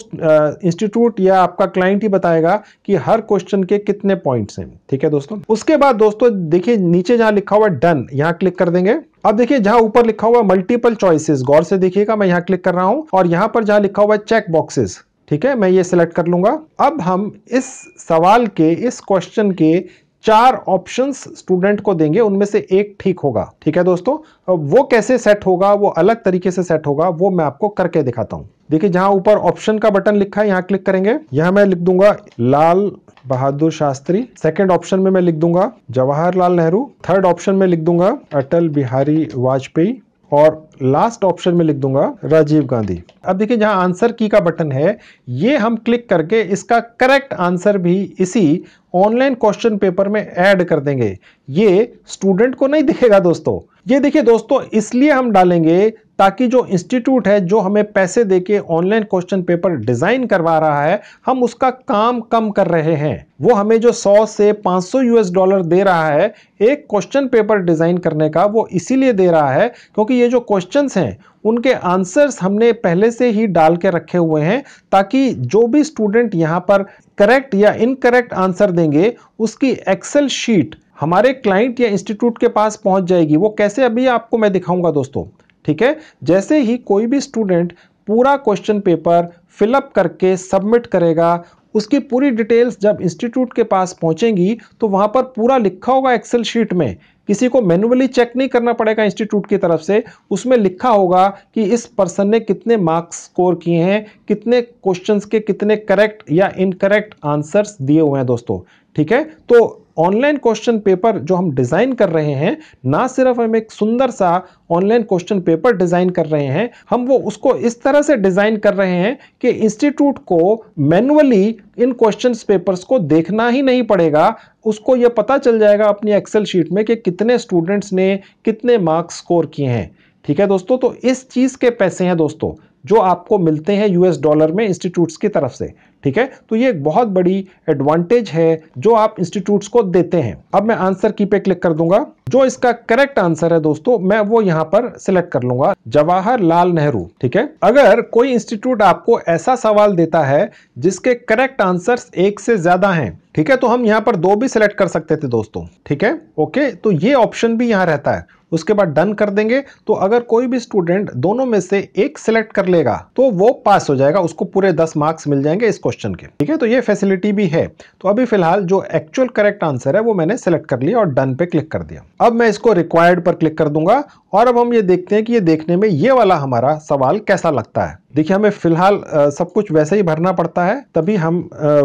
इंस्टीट्यूट या आपका क्लाइंट ही बताएगा कि हर क्वेश्चन के कितने पॉइंट्स हैं ठीक है दोस्तों उसके बाद दोस्तों देखिए नीचे जहां लिखा हुआ डन यहाँ क्लिक कर देंगे अब देखिए जहां ऊपर लिखा हुआ मल्टीपल चॉइसिस गौर से देखिएगा मैं यहाँ क्लिक कर रहा हूँ और यहाँ पर जहाँ लिखा हुआ है चेक बॉक्सेस ठीक है मैं ये सिलेक्ट कर लूंगा अब हम इस सवाल के इस क्वेश्चन के चार ऑप्शंस स्टूडेंट को देंगे उनमें से एक ठीक होगा ठीक है दोस्तों वो कैसे सेट होगा वो अलग तरीके से सेट होगा वो मैं आपको करके दिखाता हूँ देखिए जहां ऊपर ऑप्शन का बटन लिखा है यहां क्लिक करेंगे यहां मैं लिख दूंगा लाल बहादुर शास्त्री सेकंड ऑप्शन में मैं लिख दूंगा जवाहरलाल नेहरू थर्ड ऑप्शन में लिख दूंगा अटल बिहारी वाजपेयी और लास्ट ऑप्शन में लिख दूंगा राजीव गांधी अब देखिए जहां आंसर की का बटन है ये हम क्लिक करके इसका करेक्ट आंसर भी इसी ऑनलाइन क्वेश्चन पेपर में ऐड कर देंगे ये स्टूडेंट को नहीं दिखेगा दोस्तों ये देखिए दोस्तों इसलिए हम डालेंगे ताकि जो इंस्टीट्यूट है जो हमें पैसे देके ऑनलाइन क्वेश्चन पेपर डिज़ाइन करवा रहा है हम उसका काम कम कर रहे हैं वो हमें जो 100 से 500 यूएस डॉलर दे रहा है एक क्वेश्चन पेपर डिज़ाइन करने का वो इसीलिए दे रहा है क्योंकि ये जो क्वेश्चंस हैं उनके आंसर्स हमने पहले से ही डाल के रखे हुए हैं ताकि जो भी स्टूडेंट यहाँ पर करेक्ट या इनकरेक्ट आंसर देंगे उसकी एक्सेल शीट हमारे क्लाइंट या इंस्टीट्यूट के पास पहुंच जाएगी वो कैसे अभी आपको मैं दिखाऊंगा दोस्तों ठीक है जैसे ही कोई भी स्टूडेंट पूरा क्वेश्चन पेपर फिलअप करके सबमिट करेगा उसकी पूरी डिटेल्स जब इंस्टीट्यूट के पास पहुंचेंगी तो वहां पर पूरा लिखा होगा एक्सेल शीट में किसी को मैनुअली चेक नहीं करना पड़ेगा इंस्टीट्यूट की तरफ से उसमें लिखा होगा कि इस पर्सन ने कितने मार्क्स स्कोर किए हैं कितने क्वेश्चंस के कितने करेक्ट या इनकरेक्ट आंसर्स दिए हुए हैं दोस्तों ठीक है तो ऑनलाइन क्वेश्चन पेपर जो हम डिज़ाइन कर रहे हैं ना सिर्फ हम एक सुंदर सा ऑनलाइन क्वेश्चन पेपर डिज़ाइन कर रहे हैं हम वो उसको इस तरह से डिज़ाइन कर रहे हैं कि इंस्टीट्यूट को मैनुअली इन क्वेश्चन पेपर्स को देखना ही नहीं पड़ेगा उसको ये पता चल जाएगा अपनी एक्सेल शीट में कि कितने स्टूडेंट्स ने कितने मार्क्स स्कोर किए हैं ठीक है दोस्तों तो इस चीज़ के पैसे हैं दोस्तों जो आपको मिलते हैं यूएस डॉलर में इंस्टीट्यूट्स की तरफ से ठीक है तो ये एक बहुत बड़ी एडवांटेज है जो आप इंस्टीट्यूट्स को देते हैं अब मैं आंसर की पे क्लिक कर दूंगा जो इसका करेक्ट आंसर है दोस्तों मैं वो यहाँ पर सिलेक्ट कर लूंगा जवाहरलाल नेहरू ठीक है अगर कोई इंस्टीट्यूट आपको ऐसा सवाल देता है जिसके करेक्ट आंसर एक से ज्यादा हैं ठीक है तो हम यहाँ पर दो भी सिलेक्ट कर सकते थे दोस्तों ठीक है ओके तो ये ऑप्शन भी यहाँ रहता है उसके बाद डन कर देंगे तो अगर कोई भी स्टूडेंट दोनों में से एक सिलेक्ट कर लेगा तो वो पास हो जाएगा उसको पूरे दस मार्क्स मिल जाएंगे इस क्वेश्चन के ठीक है तो ये फैसिलिटी भी है तो अभी फिलहाल जो एक्चुअल करेक्ट आंसर है वो मैंने सिलेक्ट कर लिया और डन पे क्लिक कर दिया अब मैं इसको रिक्वायर्ड पर क्लिक कर दूंगा और अब हम ये देखते हैं कि ये देखने में ये वाला हमारा सवाल कैसा लगता है देखिए हमें फिलहाल सब कुछ वैसे ही भरना पड़ता है तभी हम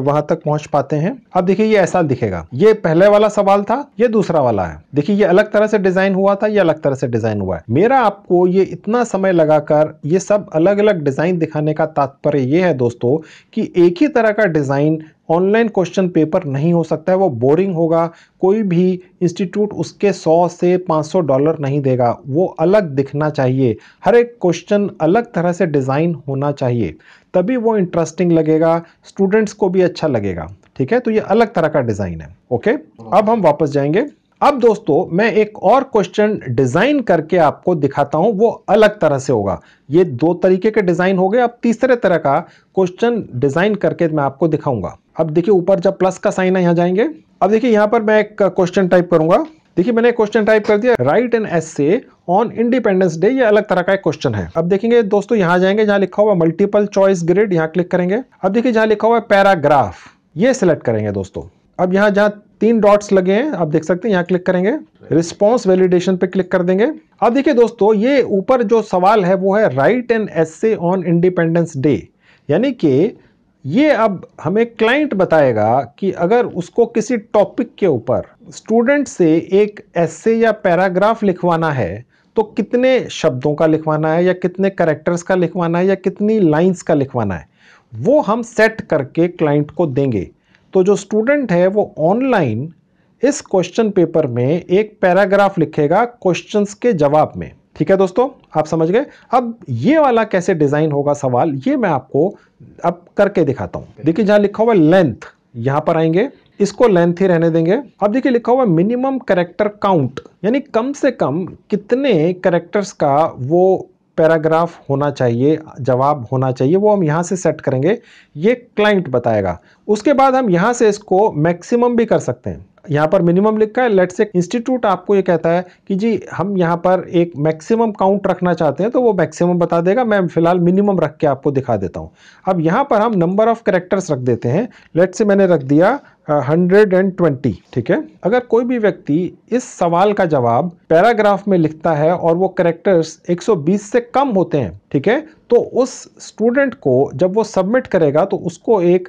वहां तक पहुंच पाते हैं अब देखिए ये ऐसा दिखेगा ये पहले वाला सवाल था ये दूसरा वाला है देखिए ये अलग तरह से डिजाइन हुआ था ये अलग तरह से डिजाइन हुआ है मेरा आपको ये इतना समय लगाकर ये सब अलग अलग डिजाइन दिखाने का तात्पर्य ये है दोस्तों की एक ही तरह का डिजाइन ऑनलाइन क्वेश्चन पेपर नहीं हो सकता है वो बोरिंग होगा कोई भी इंस्टीट्यूट उसके 100 से 500 डॉलर नहीं देगा वो अलग दिखना चाहिए हर एक क्वेश्चन अलग तरह से डिज़ाइन होना चाहिए तभी वो इंटरेस्टिंग लगेगा स्टूडेंट्स को भी अच्छा लगेगा ठीक है तो ये अलग तरह का डिज़ाइन है ओके अब हम वापस जाएंगे अब दोस्तों मैं एक और क्वेश्चन डिज़ाइन करके आपको दिखाता हूं वो अलग तरह से होगा ये दो तरीके के डिज़ाइन हो गए अब तीसरे तरह का क्वेश्चन डिज़ाइन करके मैं आपको दिखाऊंगा अब देखिए ऊपर जब प्लस का साइन है यहाँ जाएंगे अब देखिए यहाँ पर मैं एक क्वेश्चन टाइप करूंगा देखिए मैंने क्वेश्चन टाइप कर दिया write an essay on independence day ये अलग तरह का एक क्वेश्चन है अब देखेंगे दोस्तों यहाँ जाएंगे जहाँ लिखा हुआ मल्टीपल चॉइस ग्रेड यहाँ क्लिक करेंगे अब देखिए जहाँ लिखा हुआ है पैराग्राफ ये सिलेक्ट करेंगे दोस्तों अब यहाँ जहाँ तीन डॉट्स लगे हैं आप देख सकते हैं यहाँ क्लिक करेंगे रिस्पॉन्स वेलिडेशन पे क्लिक कर देंगे अब देखिए दोस्तों ये ऊपर जो सवाल है वो है write an essay on independence day यानी कि ये अब हमें क्लाइंट बताएगा कि अगर उसको किसी टॉपिक के ऊपर स्टूडेंट से एक ऐसे या पैराग्राफ लिखवाना है तो कितने शब्दों का लिखवाना है या कितने करेक्टर्स का लिखवाना है या कितनी लाइंस का लिखवाना है वो हम सेट करके क्लाइंट को देंगे तो जो स्टूडेंट है वो ऑनलाइन इस क्वेश्चन पेपर में एक पैराग्राफ लिखेगा क्वेश्चंस के जवाब में ठीक है दोस्तों आप समझ गए अब ये वाला कैसे डिज़ाइन होगा सवाल ये मैं आपको अब करके दिखाता हूं देखिए जहां लिखा हुआ लेंथ यहां पर आएंगे इसको लेंथ ही रहने देंगे अब देखिए लिखा हुआ मिनिमम करेक्टर काउंट यानी कम से कम कितने करेक्टर्स का वो पैराग्राफ होना चाहिए जवाब होना चाहिए वो हम यहाँ से सेट करेंगे ये क्लाइंट बताएगा उसके बाद हम यहाँ से इसको मैक्सिमम भी कर सकते हैं यहाँ पर मिनिमम लिखा है लेट्स एक इंस्टीट्यूट आपको ये कहता है कि जी हम यहाँ पर एक मैक्सिमम काउंट रखना चाहते हैं तो वो मैक्सिमम बता देगा मैं फिलहाल मिनिमम रख के आपको दिखा देता हूँ अब यहाँ पर हम नंबर ऑफ करेक्टर्स रख देते हैं लेट से मैंने रख दिया हंड्रेड एंड ट्वेंटी ठीक है अगर कोई भी व्यक्ति इस सवाल का जवाब पैराग्राफ में लिखता है और वो करेक्टर्स 120 से कम होते हैं ठीक है तो उस स्टूडेंट को जब वो सबमिट करेगा तो उसको एक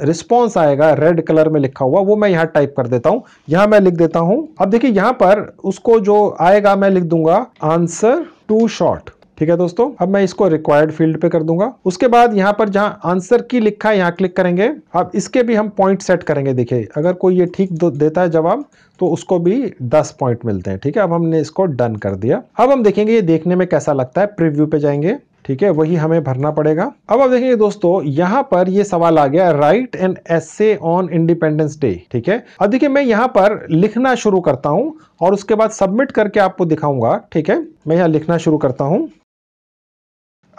रिस्पॉन्स uh, आएगा रेड कलर में लिखा हुआ वो मैं यहाँ टाइप कर देता हूँ यहाँ मैं लिख देता हूँ अब देखिए यहाँ पर उसको जो आएगा मैं लिख दूंगा आंसर टू शॉर्ट ठीक है दोस्तों अब मैं इसको रिक्वायर्ड फील्ड पे कर दूंगा उसके बाद यहाँ पर जहाँ आंसर की लिखा है यहाँ क्लिक करेंगे अब इसके भी हम पॉइंट सेट करेंगे देखिए अगर कोई ये ठीक देता है जवाब तो उसको भी 10 पॉइंट मिलते हैं ठीक है अब हमने इसको डन कर दिया अब हम देखेंगे ये देखने में कैसा लगता है प्रिव्यू पे जाएंगे ठीक है वही हमें भरना पड़ेगा अब आप देखेंगे दोस्तों यहाँ पर ये सवाल आ गया write an essay on independence day ठीक है अब देखिए मैं यहाँ पर लिखना शुरू करता हूँ और उसके बाद सबमिट करके आपको दिखाऊंगा ठीक है मैं यहाँ लिखना शुरू करता हूँ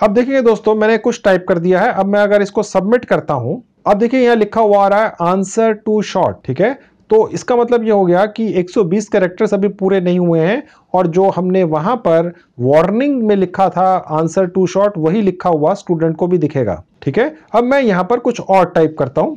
अब देखिए दोस्तों मैंने कुछ टाइप कर दिया है अब मैं अगर इसको सबमिट करता हूं अब देखिए यहां लिखा हुआ आ रहा है आंसर टू शॉर्ट ठीक है तो इसका मतलब ये हो गया कि 120 कैरेक्टर्स अभी पूरे नहीं हुए हैं और जो हमने वहां पर वार्निंग में लिखा था आंसर टू शॉर्ट वही लिखा हुआ स्टूडेंट को भी दिखेगा ठीक है अब मैं यहां पर कुछ और टाइप करता हूं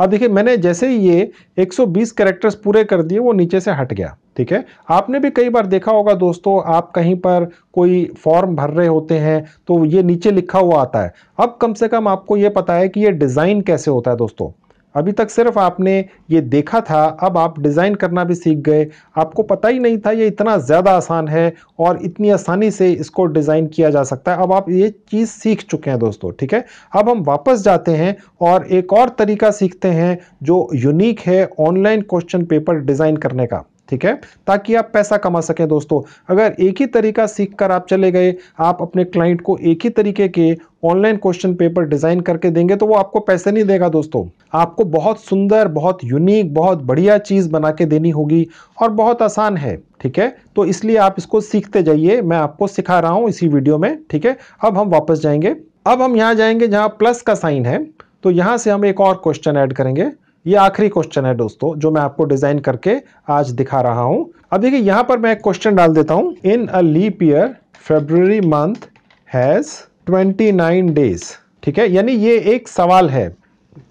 अब देखिए मैंने जैसे ही ये 120 कैरेक्टर्स पूरे कर दिए वो नीचे से हट गया ठीक है आपने भी कई बार देखा होगा दोस्तों आप कहीं पर कोई फॉर्म भर रहे होते हैं तो ये नीचे लिखा हुआ आता है अब कम से कम आपको ये पता है कि ये डिज़ाइन कैसे होता है दोस्तों अभी तक सिर्फ आपने ये देखा था अब आप डिज़ाइन करना भी सीख गए आपको पता ही नहीं था ये इतना ज़्यादा आसान है और इतनी आसानी से इसको डिज़ाइन किया जा सकता है अब आप ये चीज़ सीख चुके हैं दोस्तों ठीक है अब हम वापस जाते हैं और एक और तरीका सीखते हैं जो यूनिक है ऑनलाइन क्वेश्चन पेपर डिज़ाइन करने का ठीक है ताकि आप पैसा कमा सकें दोस्तों अगर एक ही तरीका सीख कर आप चले गए आप अपने क्लाइंट को एक ही तरीके के ऑनलाइन क्वेश्चन पेपर डिज़ाइन करके देंगे तो वो आपको पैसे नहीं देगा दोस्तों आपको बहुत सुंदर बहुत यूनिक बहुत बढ़िया चीज़ बना के देनी होगी और बहुत आसान है ठीक है तो इसलिए आप इसको सीखते जाइए मैं आपको सिखा रहा हूँ इसी वीडियो में ठीक है अब हम वापस जाएंगे अब हम यहाँ जाएंगे जहाँ प्लस का साइन है तो यहाँ से हम एक और क्वेश्चन ऐड करेंगे ये आखिरी क्वेश्चन है दोस्तों जो मैं आपको डिजाइन करके आज दिखा रहा हूँ अब देखिए यहां पर मैं एक क्वेश्चन डाल देता हूं in a leap year February month has 29 days ठीक है यानी ये एक सवाल है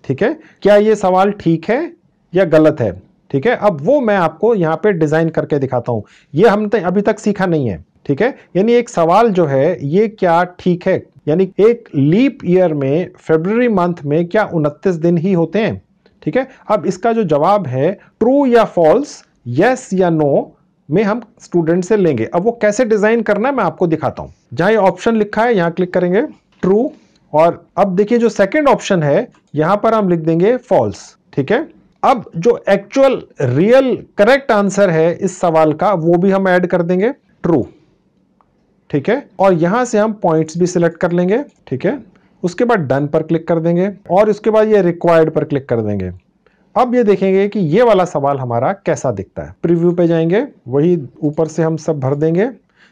ठीक है क्या ये सवाल ठीक है या गलत है ठीक है अब वो मैं आपको यहाँ पे डिजाइन करके दिखाता हूँ ये हमने तो अभी तक सीखा नहीं है ठीक है यानी एक सवाल जो है ये क्या ठीक है यानी एक लीप ईयर में फेब्रवरी मंथ में क्या उनतीस दिन ही होते हैं ठीक है अब इसका जो जवाब है ट्रू या फॉल्स यस या नो में हम स्टूडेंट से लेंगे अब वो कैसे डिजाइन करना है मैं आपको दिखाता हूं जहां ये ऑप्शन लिखा है यहां क्लिक करेंगे ट्रू और अब देखिए जो सेकेंड ऑप्शन है यहां पर हम लिख देंगे फॉल्स ठीक है अब जो एक्चुअल रियल करेक्ट आंसर है इस सवाल का वो भी हम ऐड कर देंगे ट्रू ठीक है और यहां से हम पॉइंट्स भी सिलेक्ट कर लेंगे ठीक है उसके बाद डन पर क्लिक कर देंगे और उसके बाद ये रिक्वायर्ड पर क्लिक कर देंगे अब ये देखेंगे कि ये वाला सवाल हमारा कैसा दिखता है प्रीव्यू पे जाएंगे वही ऊपर से हम सब भर देंगे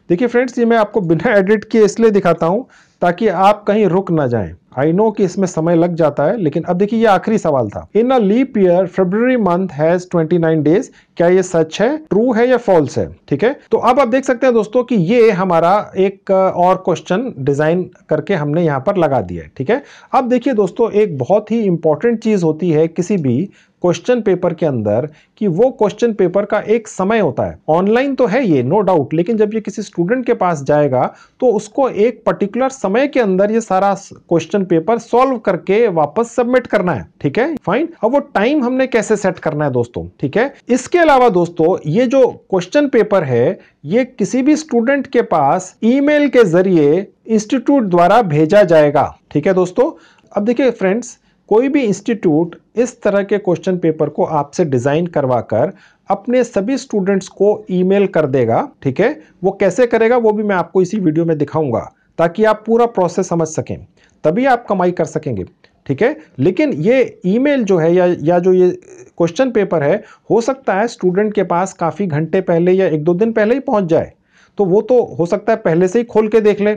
देखिए फ्रेंड्स ये मैं आपको बिना एडिट किए इसलिए दिखाता हूँ ताकि आप कहीं रुक ना जाएं आई नो कि इसमें समय लग जाता है लेकिन अब देखिए ये आखिरी सवाल था in a leap year February month has 29 days क्या ये सच है ट्रू है या फॉल्स है ठीक है तो अब आप देख सकते हैं दोस्तों कि ये हमारा एक और क्वेश्चन डिजाइन करके हमने यहाँ पर लगा दिया है ठीक है अब देखिए दोस्तों एक बहुत ही इंपॉर्टेंट चीज होती है किसी भी क्वेश्चन पेपर के अंदर कि वो क्वेश्चन पेपर का एक समय होता है ऑनलाइन तो है ये नो no डाउट लेकिन जब ये किसी स्टूडेंट के पास जाएगा तो उसको एक पर्टिकुलर समय के अंदर ये सारा क्वेश्चन क्वेश्चन पेपर सॉल्व करके वापस सबमिट करना है ठीक है फाइन अब वो टाइम हमने कैसे सेट करना है दोस्तों ठीक है इसके अलावा दोस्तों ये जो क्वेश्चन पेपर है ये किसी भी स्टूडेंट के पास ईमेल के जरिए इंस्टीट्यूट द्वारा भेजा जाएगा ठीक है दोस्तों अब देखिए फ्रेंड्स कोई भी इंस्टीट्यूट इस तरह के क्वेश्चन पेपर को आपसे डिज़ाइन करवाकर अपने सभी स्टूडेंट्स को ईमेल कर देगा ठीक है वो कैसे करेगा वो भी मैं आपको इसी वीडियो में दिखाऊंगा ताकि आप पूरा प्रोसेस समझ सकें तभी आप कमाई कर सकेंगे ठीक है लेकिन ये ईमेल जो है या या जो ये क्वेश्चन पेपर है हो सकता है स्टूडेंट के पास काफ़ी घंटे पहले या एक दो दिन पहले ही पहुंच जाए तो वो तो हो सकता है पहले से ही खोल के देख ले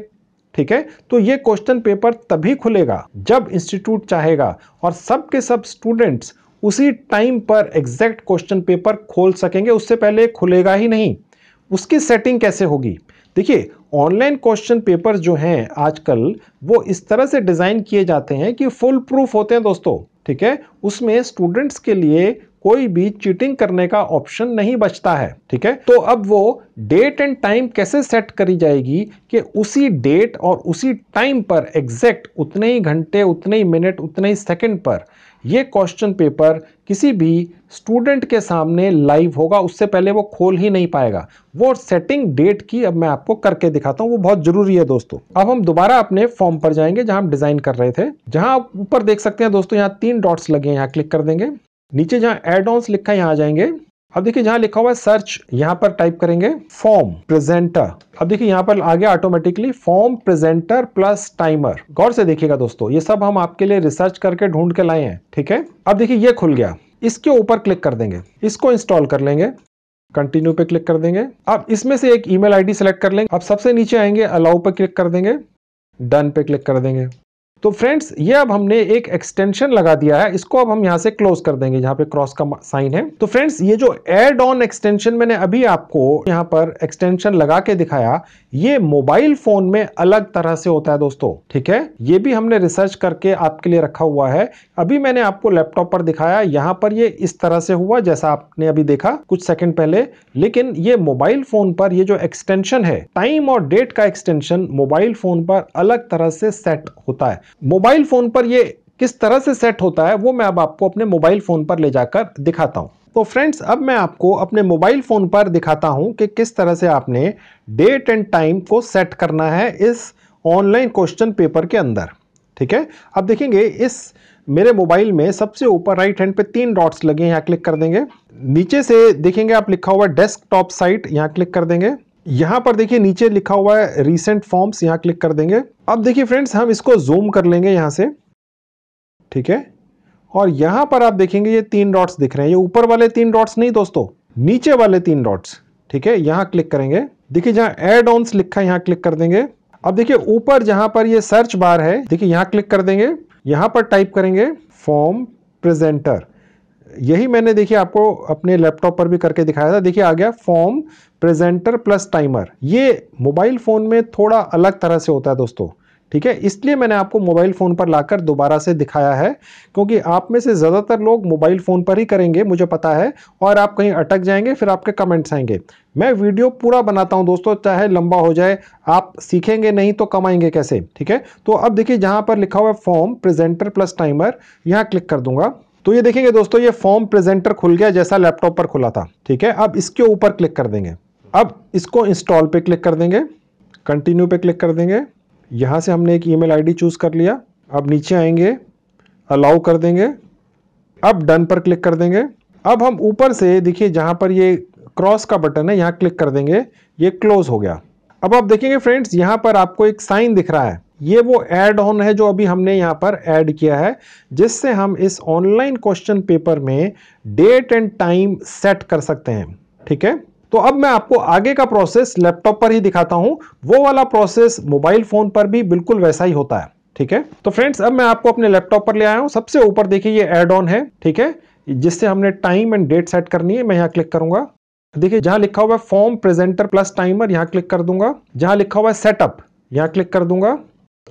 ठीक है तो ये क्वेश्चन पेपर तभी खुलेगा जब इंस्टीट्यूट चाहेगा और सब के सब स्टूडेंट्स उसी टाइम पर एग्जैक्ट क्वेश्चन पेपर खोल सकेंगे उससे पहले खुलेगा ही नहीं उसकी सेटिंग कैसे होगी देखिए ऑनलाइन क्वेश्चन पेपर जो हैं आजकल वो इस तरह से डिज़ाइन किए जाते हैं कि फुल प्रूफ होते हैं दोस्तों ठीक है उसमें स्टूडेंट्स के लिए कोई भी चीटिंग करने का ऑप्शन नहीं बचता है ठीक है तो अब वो डेट एंड टाइम कैसे सेट करी जाएगी कि उसी डेट और उसी टाइम पर एग्जैक्ट उतने ही घंटे उतने ही मिनट उतने ही सेकंड पर ये क्वेश्चन पेपर किसी भी स्टूडेंट के सामने लाइव होगा उससे पहले वो खोल ही नहीं पाएगा वो सेटिंग डेट की अब मैं आपको करके दिखाता हूँ वो बहुत जरूरी है दोस्तों अब हम दोबारा अपने फॉर्म पर जाएंगे जहां हम डिजाइन कर रहे थे जहां आप ऊपर देख सकते हैं दोस्तों यहाँ तीन डॉट्स लगे हैं यहाँ क्लिक कर देंगे नीचे जहाँ एड ऑन लिखा है यहाँ जाएंगे अब देखिए जहां लिखा हुआ है सर्च यहाँ पर टाइप करेंगे फॉर्म प्रेजेंटर अब देखिए यहाँ पर आ गया automatically form presenter plus timer गौर से देखिएगा दोस्तों ये सब हम आपके लिए रिसर्च करके ढूंढ के लाए हैं ठीक है अब देखिए ये खुल गया इसके ऊपर क्लिक कर देंगे इसको इंस्टॉल कर लेंगे कंटिन्यू पे क्लिक कर देंगे अब इसमें से एक ईमेल आईडी सेलेक्ट कर लेंगे अब सबसे नीचे आएंगे अलाउ पर क्लिक कर देंगे डन पे क्लिक कर देंगे तो फ्रेंड्स ये अब हमने एक एक्सटेंशन लगा दिया है इसको अब हम यहाँ से क्लोज कर देंगे जहाँ पे क्रॉस का साइन है तो फ्रेंड्स ये जो एड ऑन एक्सटेंशन मैंने अभी आपको यहाँ पर एक्सटेंशन लगा के दिखाया ये मोबाइल फोन में अलग तरह से होता है दोस्तों ठीक है ये भी हमने रिसर्च करके आपके लिए रखा हुआ है अभी मैंने आपको लैपटॉप पर दिखाया यहाँ पर ये इस तरह से हुआ जैसा आपने अभी देखा कुछ सेकंड पहले लेकिन ये मोबाइल फोन पर ये जो एक्सटेंशन है टाइम और डेट का एक्सटेंशन मोबाइल फोन पर अलग तरह से सेट होता है मोबाइल फोन पर ये किस तरह से सेट होता है वो मैं अब आपको अपने मोबाइल फोन पर ले जाकर दिखाता हूँ तो फ्रेंड्स अब मैं आपको अपने मोबाइल फ़ोन पर दिखाता हूं कि किस तरह से आपने डेट एंड टाइम को सेट करना है इस ऑनलाइन क्वेश्चन पेपर के अंदर ठीक है अब देखेंगे इस मेरे मोबाइल में सबसे ऊपर राइट हैंड पे तीन डॉट्स लगे हैं यहाँ क्लिक कर देंगे नीचे से देखेंगे आप लिखा हुआ डेस्कटॉप साइट यहाँ क्लिक कर देंगे यहाँ पर देखिए नीचे लिखा हुआ है रिसेंट फॉर्म्स यहाँ क्लिक कर देंगे अब देखिए फ्रेंड्स हम इसको जूम कर लेंगे यहाँ से ठीक है और यहां पर आप देखेंगे ये तीन डॉट्स दिख रहे हैं ये ऊपर वाले तीन डॉट्स नहीं दोस्तों नीचे वाले तीन डॉट्स ठीक है यहाँ क्लिक करेंगे देखिए जहां एड ऑन लिखा है यहां क्लिक कर देंगे अब देखिए ऊपर जहां पर ये सर्च बार है देखिए यहां क्लिक कर देंगे यहां पर टाइप करेंगे फॉर्म प्रेजेंटर यही मैंने देखिए आपको अपने लैपटॉप पर भी करके दिखाया था देखिए आ गया फॉर्म प्रेजेंटर प्लस टाइमर ये मोबाइल फ़ोन में थोड़ा अलग तरह से होता है दोस्तों ठीक है इसलिए मैंने आपको मोबाइल फ़ोन पर लाकर दोबारा से दिखाया है क्योंकि आप में से ज़्यादातर लोग मोबाइल फ़ोन पर ही करेंगे मुझे पता है और आप कहीं अटक जाएंगे फिर आपके कमेंट्स आएंगे मैं वीडियो पूरा बनाता हूं दोस्तों चाहे लंबा हो जाए आप सीखेंगे नहीं तो कमाएंगे कैसे ठीक है तो अब देखिए जहां पर लिखा हुआ है फॉर्म प्रेजेंटर प्लस टाइमर यहां क्लिक कर दूंगा तो ये देखेंगे दोस्तों ये फॉर्म प्रेजेंटर खुल गया जैसा लैपटॉप पर खुला था ठीक है अब इसके ऊपर क्लिक कर देंगे अब इसको इंस्टॉल पर क्लिक कर देंगे कंटिन्यू पे क्लिक कर देंगे यहाँ से हमने एक ईमेल आईडी चूज़ कर लिया अब नीचे आएंगे अलाउ कर देंगे अब डन पर क्लिक कर देंगे अब हम ऊपर से देखिए जहाँ पर ये क्रॉस का बटन है यहाँ क्लिक कर देंगे ये क्लोज़ हो गया अब आप देखेंगे फ्रेंड्स यहाँ पर आपको एक साइन दिख रहा है ये वो एड ऑन है जो अभी हमने यहाँ पर ऐड किया है जिससे हम इस ऑनलाइन क्वेश्चन पेपर में डेट एंड टाइम सेट कर सकते हैं ठीक है तो अब मैं आपको आगे का प्रोसेस लैपटॉप पर ही दिखाता हूं वो वाला प्रोसेस मोबाइल फोन पर भी बिल्कुल वैसा ही होता है ठीक है तो फ्रेंड्स अब मैं आपको अपने लैपटॉप पर ले आया हूं सबसे ऊपर देखिए ये एड ऑन है ठीक है जिससे हमने टाइम एंड डेट सेट करनी है मैं यहाँ क्लिक करूंगा देखिए जहां लिखा हुआ है फॉर्म प्रेजेंटर प्लस टाइमर यहाँ क्लिक कर दूंगा जहां लिखा हुआ है सेटअप यहाँ क्लिक कर दूंगा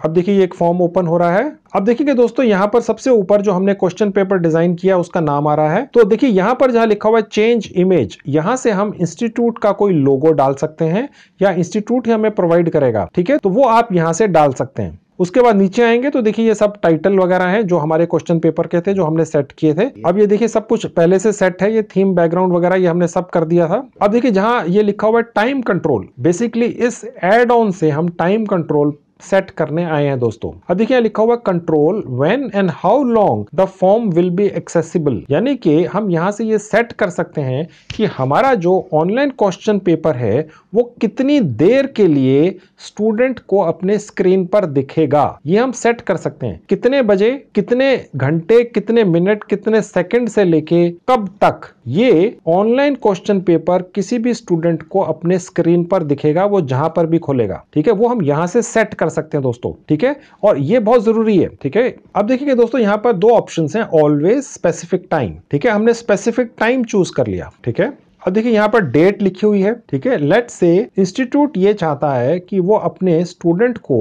अब देखिए ये एक फॉर्म ओपन हो रहा है अब देखिए दोस्तों यहाँ पर सबसे ऊपर जो हमने क्वेश्चन पेपर डिजाइन किया उसका नाम आ रहा है तो देखिए यहाँ पर जहाँ लिखा हुआ है चेंज इमेज यहाँ से हम इंस्टीट्यूट का कोई लोगो डाल सकते हैं या इंस्टीट्यूट ही हमें प्रोवाइड करेगा ठीक है तो वो आप यहाँ से डाल सकते हैं उसके बाद नीचे आएंगे तो देखिए ये सब टाइटल वगैरह हैं जो हमारे क्वेश्चन पेपर के थे जो हमने सेट किए थे अब ये देखिए सब कुछ पहले से सेट है ये थीम बैकग्राउंड वगैरह ये हमने सब कर दिया था अब देखिए जहां ये लिखा हुआ है टाइम कंट्रोल बेसिकली इस एड ऑन से हम टाइम कंट्रोल सेट करने आए हैं दोस्तों अब देखिए लिखा हुआ control when and how long the form will be accessible यानी कि हम यहाँ से ये सेट कर सकते हैं कि हमारा जो ऑनलाइन क्वेश्चन पेपर है वो कितनी देर के लिए स्टूडेंट को अपने स्क्रीन पर दिखेगा ये हम सेट कर सकते हैं कितने बजे कितने घंटे कितने मिनट कितने सेकंड से लेके कब तक ये ऑनलाइन क्वेश्चन पेपर किसी भी स्टूडेंट को अपने स्क्रीन पर दिखेगा वो जहां पर भी खोलेगा ठीक है वो हम यहां से सेट कर सकते हैं दोस्तों ठीक है और ये बहुत जरूरी है ठीक है अब देखिए दोस्तों यहाँ पर दो ऑप्शन है ऑलवेज स्पेसिफिक टाइम ठीक है हमने स्पेसिफिक टाइम चूज कर लिया ठीक है अब देखिए यहाँ पर डेट लिखी हुई है ठीक है लेट से इंस्टीट्यूट ये चाहता है कि वो अपने स्टूडेंट को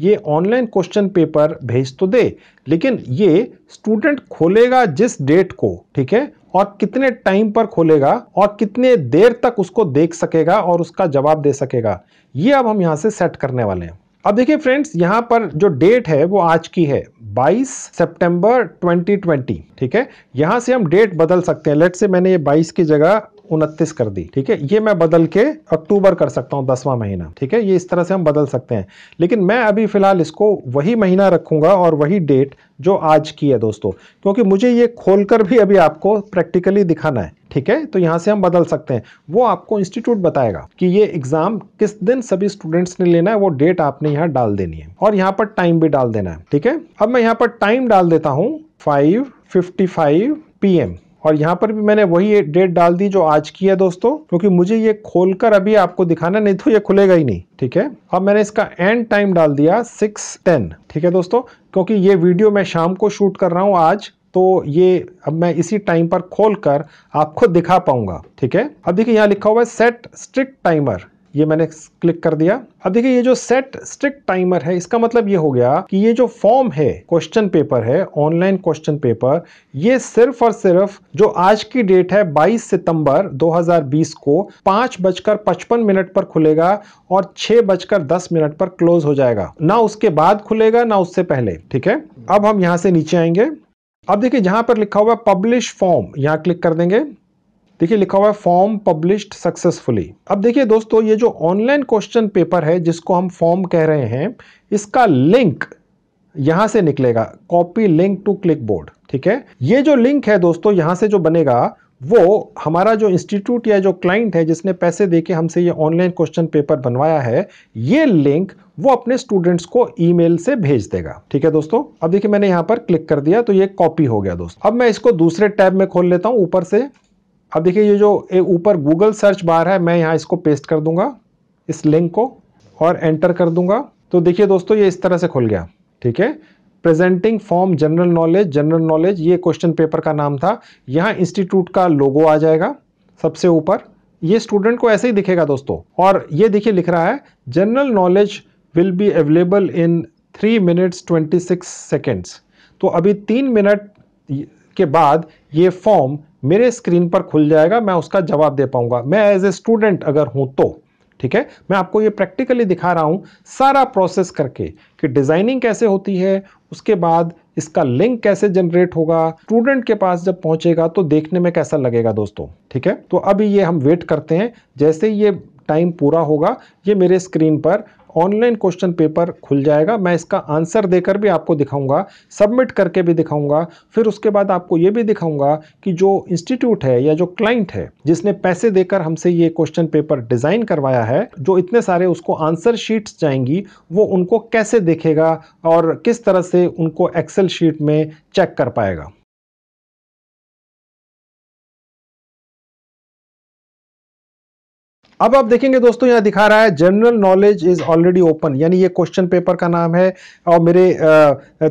ये ऑनलाइन क्वेश्चन पेपर भेज तो दे लेकिन ये स्टूडेंट खोलेगा जिस डेट को ठीक है और कितने टाइम पर खोलेगा और कितने देर तक उसको देख सकेगा और उसका जवाब दे सकेगा ये अब हम यहाँ से सेट करने वाले हैं अब देखिए फ्रेंड्स यहाँ पर जो डेट है वो आज की है 22 सितंबर 2020 ठीक है यहाँ से हम डेट बदल सकते हैं लेट से मैंने ये 22 की जगह उनतीस कर दी ठीक है ये मैं बदल के अक्टूबर कर सकता हूँ दसवां महीना ठीक है ये इस तरह से हम बदल सकते हैं लेकिन मैं अभी फिलहाल इसको वही महीना रखूंगा और वही डेट जो आज की है दोस्तों क्योंकि मुझे ये खोलकर भी अभी आपको प्रैक्टिकली दिखाना है ठीक है तो यहाँ से हम बदल सकते हैं वो आपको इंस्टीट्यूट बताएगा कि ये एग्जाम किस दिन सभी स्टूडेंट्स ने लेना है वो डेट आपने यहाँ डाल देनी है और यहाँ पर टाइम भी डाल देना है ठीक है अब मैं यहाँ पर टाइम डाल देता हूँ five fifty five P M और यहाँ पर भी मैंने वही डेट डाल दी जो आज की है दोस्तों क्योंकि मुझे ये खोलकर अभी आपको दिखाना नहीं तो ये खुलेगा ही नहीं ठीक है अब मैंने इसका एंड टाइम डाल दिया सिक्स टेन ठीक है दोस्तों क्योंकि ये वीडियो मैं शाम को शूट कर रहा हूँ आज तो ये अब मैं इसी टाइम पर खोलकर आपको दिखा पाऊंगा ठीक है अब देखिए यहाँ लिखा हुआ है सेट स्ट्रिक्ट टाइमर ये मैंने क्लिक कर दिया अब देखिए ये जो सेट स्ट्रिक्ट टाइमर है इसका मतलब ये हो गया कि ये जो फॉर्म है क्वेश्चन पेपर है ऑनलाइन क्वेश्चन पेपर ये सिर्फ और सिर्फ जो आज की डेट है 22 सितंबर 2020 को पांच बजकर पचपन मिनट पर खुलेगा और छह बजकर दस मिनट पर क्लोज हो जाएगा ना उसके बाद खुलेगा ना उससे पहले ठीक है अब हम यहाँ से नीचे आएंगे अब देखिए जहां पर लिखा हुआ पब्लिश फॉर्म यहाँ क्लिक कर देंगे देखिए लिखा हुआ है फॉर्म पब्लिश्ड सक्सेसफुली अब देखिए दोस्तों ये जो ऑनलाइन क्वेश्चन पेपर है जिसको हम फॉर्म कह रहे हैं इसका लिंक यहां से निकलेगा copy link to clipboard ठीक है ये जो लिंक है दोस्तों यहाँ से जो बनेगा वो हमारा जो इंस्टीट्यूट या जो क्लाइंट है जिसने पैसे दे के हमसे ये ऑनलाइन क्वेश्चन पेपर बनवाया है ये लिंक वो अपने स्टूडेंट्स को ईमेल से भेज देगा ठीक है दोस्तों अब देखिए मैंने यहाँ पर क्लिक कर दिया तो ये कॉपी हो गया दोस्तों अब मैं इसको दूसरे टैब में खोल लेता हूँ ऊपर से अब देखिए ये जो ऊपर गूगल सर्च बार है मैं यहाँ इसको पेस्ट कर दूंगा इस लिंक को और एंटर कर दूंगा तो देखिए दोस्तों ये इस तरह से खुल गया ठीक है presenting form general knowledge general knowledge ये क्वेश्चन पेपर का नाम था यहाँ इंस्टीट्यूट का लोगो आ जाएगा सबसे ऊपर ये स्टूडेंट को ऐसे ही दिखेगा दोस्तों और ये देखिए लिख रहा है general knowledge will be available in three minutes twenty six seconds तो अभी तीन मिनट के बाद ये फॉर्म मेरे स्क्रीन पर खुल जाएगा मैं उसका जवाब दे पाऊंगा मैं एज ए स्टूडेंट अगर हूँ तो ठीक है मैं आपको ये प्रैक्टिकली दिखा रहा हूँ सारा प्रोसेस करके कि डिज़ाइनिंग कैसे होती है उसके बाद इसका लिंक कैसे जनरेट होगा स्टूडेंट के पास जब पहुँचेगा तो देखने में कैसा लगेगा दोस्तों ठीक है तो अभी ये हम वेट करते हैं जैसे ये टाइम पूरा होगा ये मेरे स्क्रीन पर ऑनलाइन क्वेश्चन पेपर खुल जाएगा मैं इसका आंसर देकर भी आपको दिखाऊंगा सबमिट करके भी दिखाऊंगा फिर उसके बाद आपको ये भी दिखाऊंगा कि जो इंस्टीट्यूट है या जो क्लाइंट है जिसने पैसे देकर हमसे ये क्वेश्चन पेपर डिज़ाइन करवाया है जो इतने सारे उसको आंसर शीट्स जाएंगी वो उनको कैसे देखेगा और किस तरह से उनको एक्सेल शीट में चेक कर पाएगा अब आप देखेंगे दोस्तों यहाँ दिखा रहा है general knowledge is already open यानी ये क्वेश्चन पेपर का नाम है और मेरे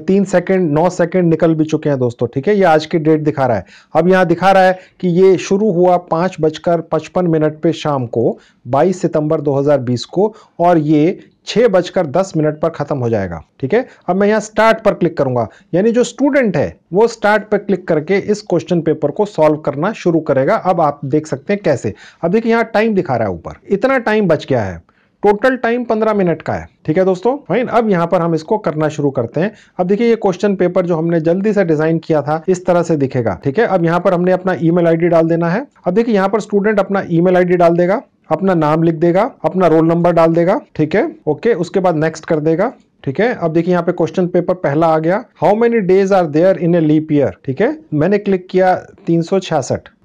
तीन सेकंड नौ सेकंड निकल भी चुके हैं दोस्तों ठीक है ये आज की डेट दिखा रहा है अब यहाँ दिखा रहा है कि ये शुरू हुआ पाँच बजकर पचपन मिनट पे शाम को 22 सितंबर 2020 को और ये छः बजकर दस मिनट पर ख़त्म हो जाएगा ठीक है अब मैं यहाँ स्टार्ट पर क्लिक करूँगा यानी जो स्टूडेंट है वो स्टार्ट पर क्लिक करके इस क्वेश्चन पेपर को सॉल्व करना शुरू करेगा अब आप देख सकते हैं कैसे अब देखिए यहाँ टाइम दिखा रहा है ऊपर इतना टाइम बच गया है टोटल टाइम 15 मिनट का है ठीक है दोस्तों फाइन अब यहाँ पर हम इसको करना शुरू करते हैं अब देखिए ये क्वेश्चन पेपर जो हमने जल्दी से डिजाइन किया था इस तरह से दिखेगा ठीक है अब यहाँ पर हमने अपना ईमेल आईडी डाल देना है अब देखिए यहाँ पर स्टूडेंट अपना ईमेल आईडी डाल देगा अपना नाम लिख देगा अपना रोल नंबर डाल देगा ठीक है ओके उसके बाद नेक्स्ट कर देगा ठीक है अब देखिए यहाँ पे क्वेश्चन पेपर पहला आ गया how many days are there in a leap year ठीक है मैंने क्लिक किया तीन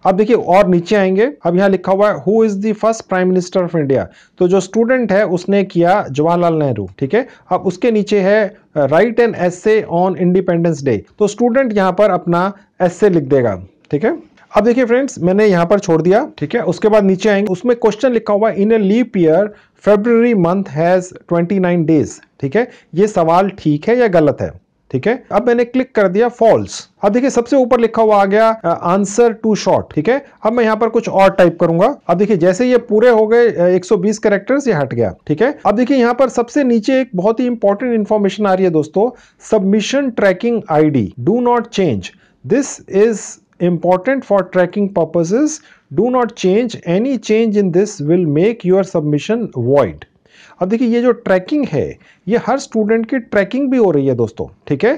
अब देखिए और नीचे आएंगे अब यहाँ लिखा हुआ है who is the first prime minister of India तो जो स्टूडेंट है उसने किया जवाहरलाल नेहरू ठीक है अब उसके नीचे है write an essay on independence day तो स्टूडेंट यहाँ पर अपना एस लिख देगा ठीक है अब देखिए फ्रेंड्स मैंने यहाँ पर छोड़ दिया ठीक है उसके बाद नीचे आएंगे उसमें क्वेश्चन लिखा हुआ in a leap year February month has 29 days ठीक है ये सवाल ठीक है या गलत है ठीक है अब मैंने क्लिक कर दिया फॉल्स अब देखिए सबसे ऊपर लिखा हुआ आ गया आंसर टू शॉर्ट ठीक है अब मैं यहाँ पर कुछ और टाइप करूंगा अब देखिए जैसे ये पूरे हो गए 120 uh, कैरेक्टर्स ये हट गया ठीक है अब देखिए यहाँ पर सबसे नीचे एक बहुत ही इंपॉर्टेंट इन्फॉर्मेशन आ रही है दोस्तों submission tracking I do not change this is important for tracking purposes do not change any change in this will make your submission void अब देखिए ये जो ट्रैकिंग है ये हर स्टूडेंट की ट्रैकिंग भी हो रही है दोस्तों ठीक है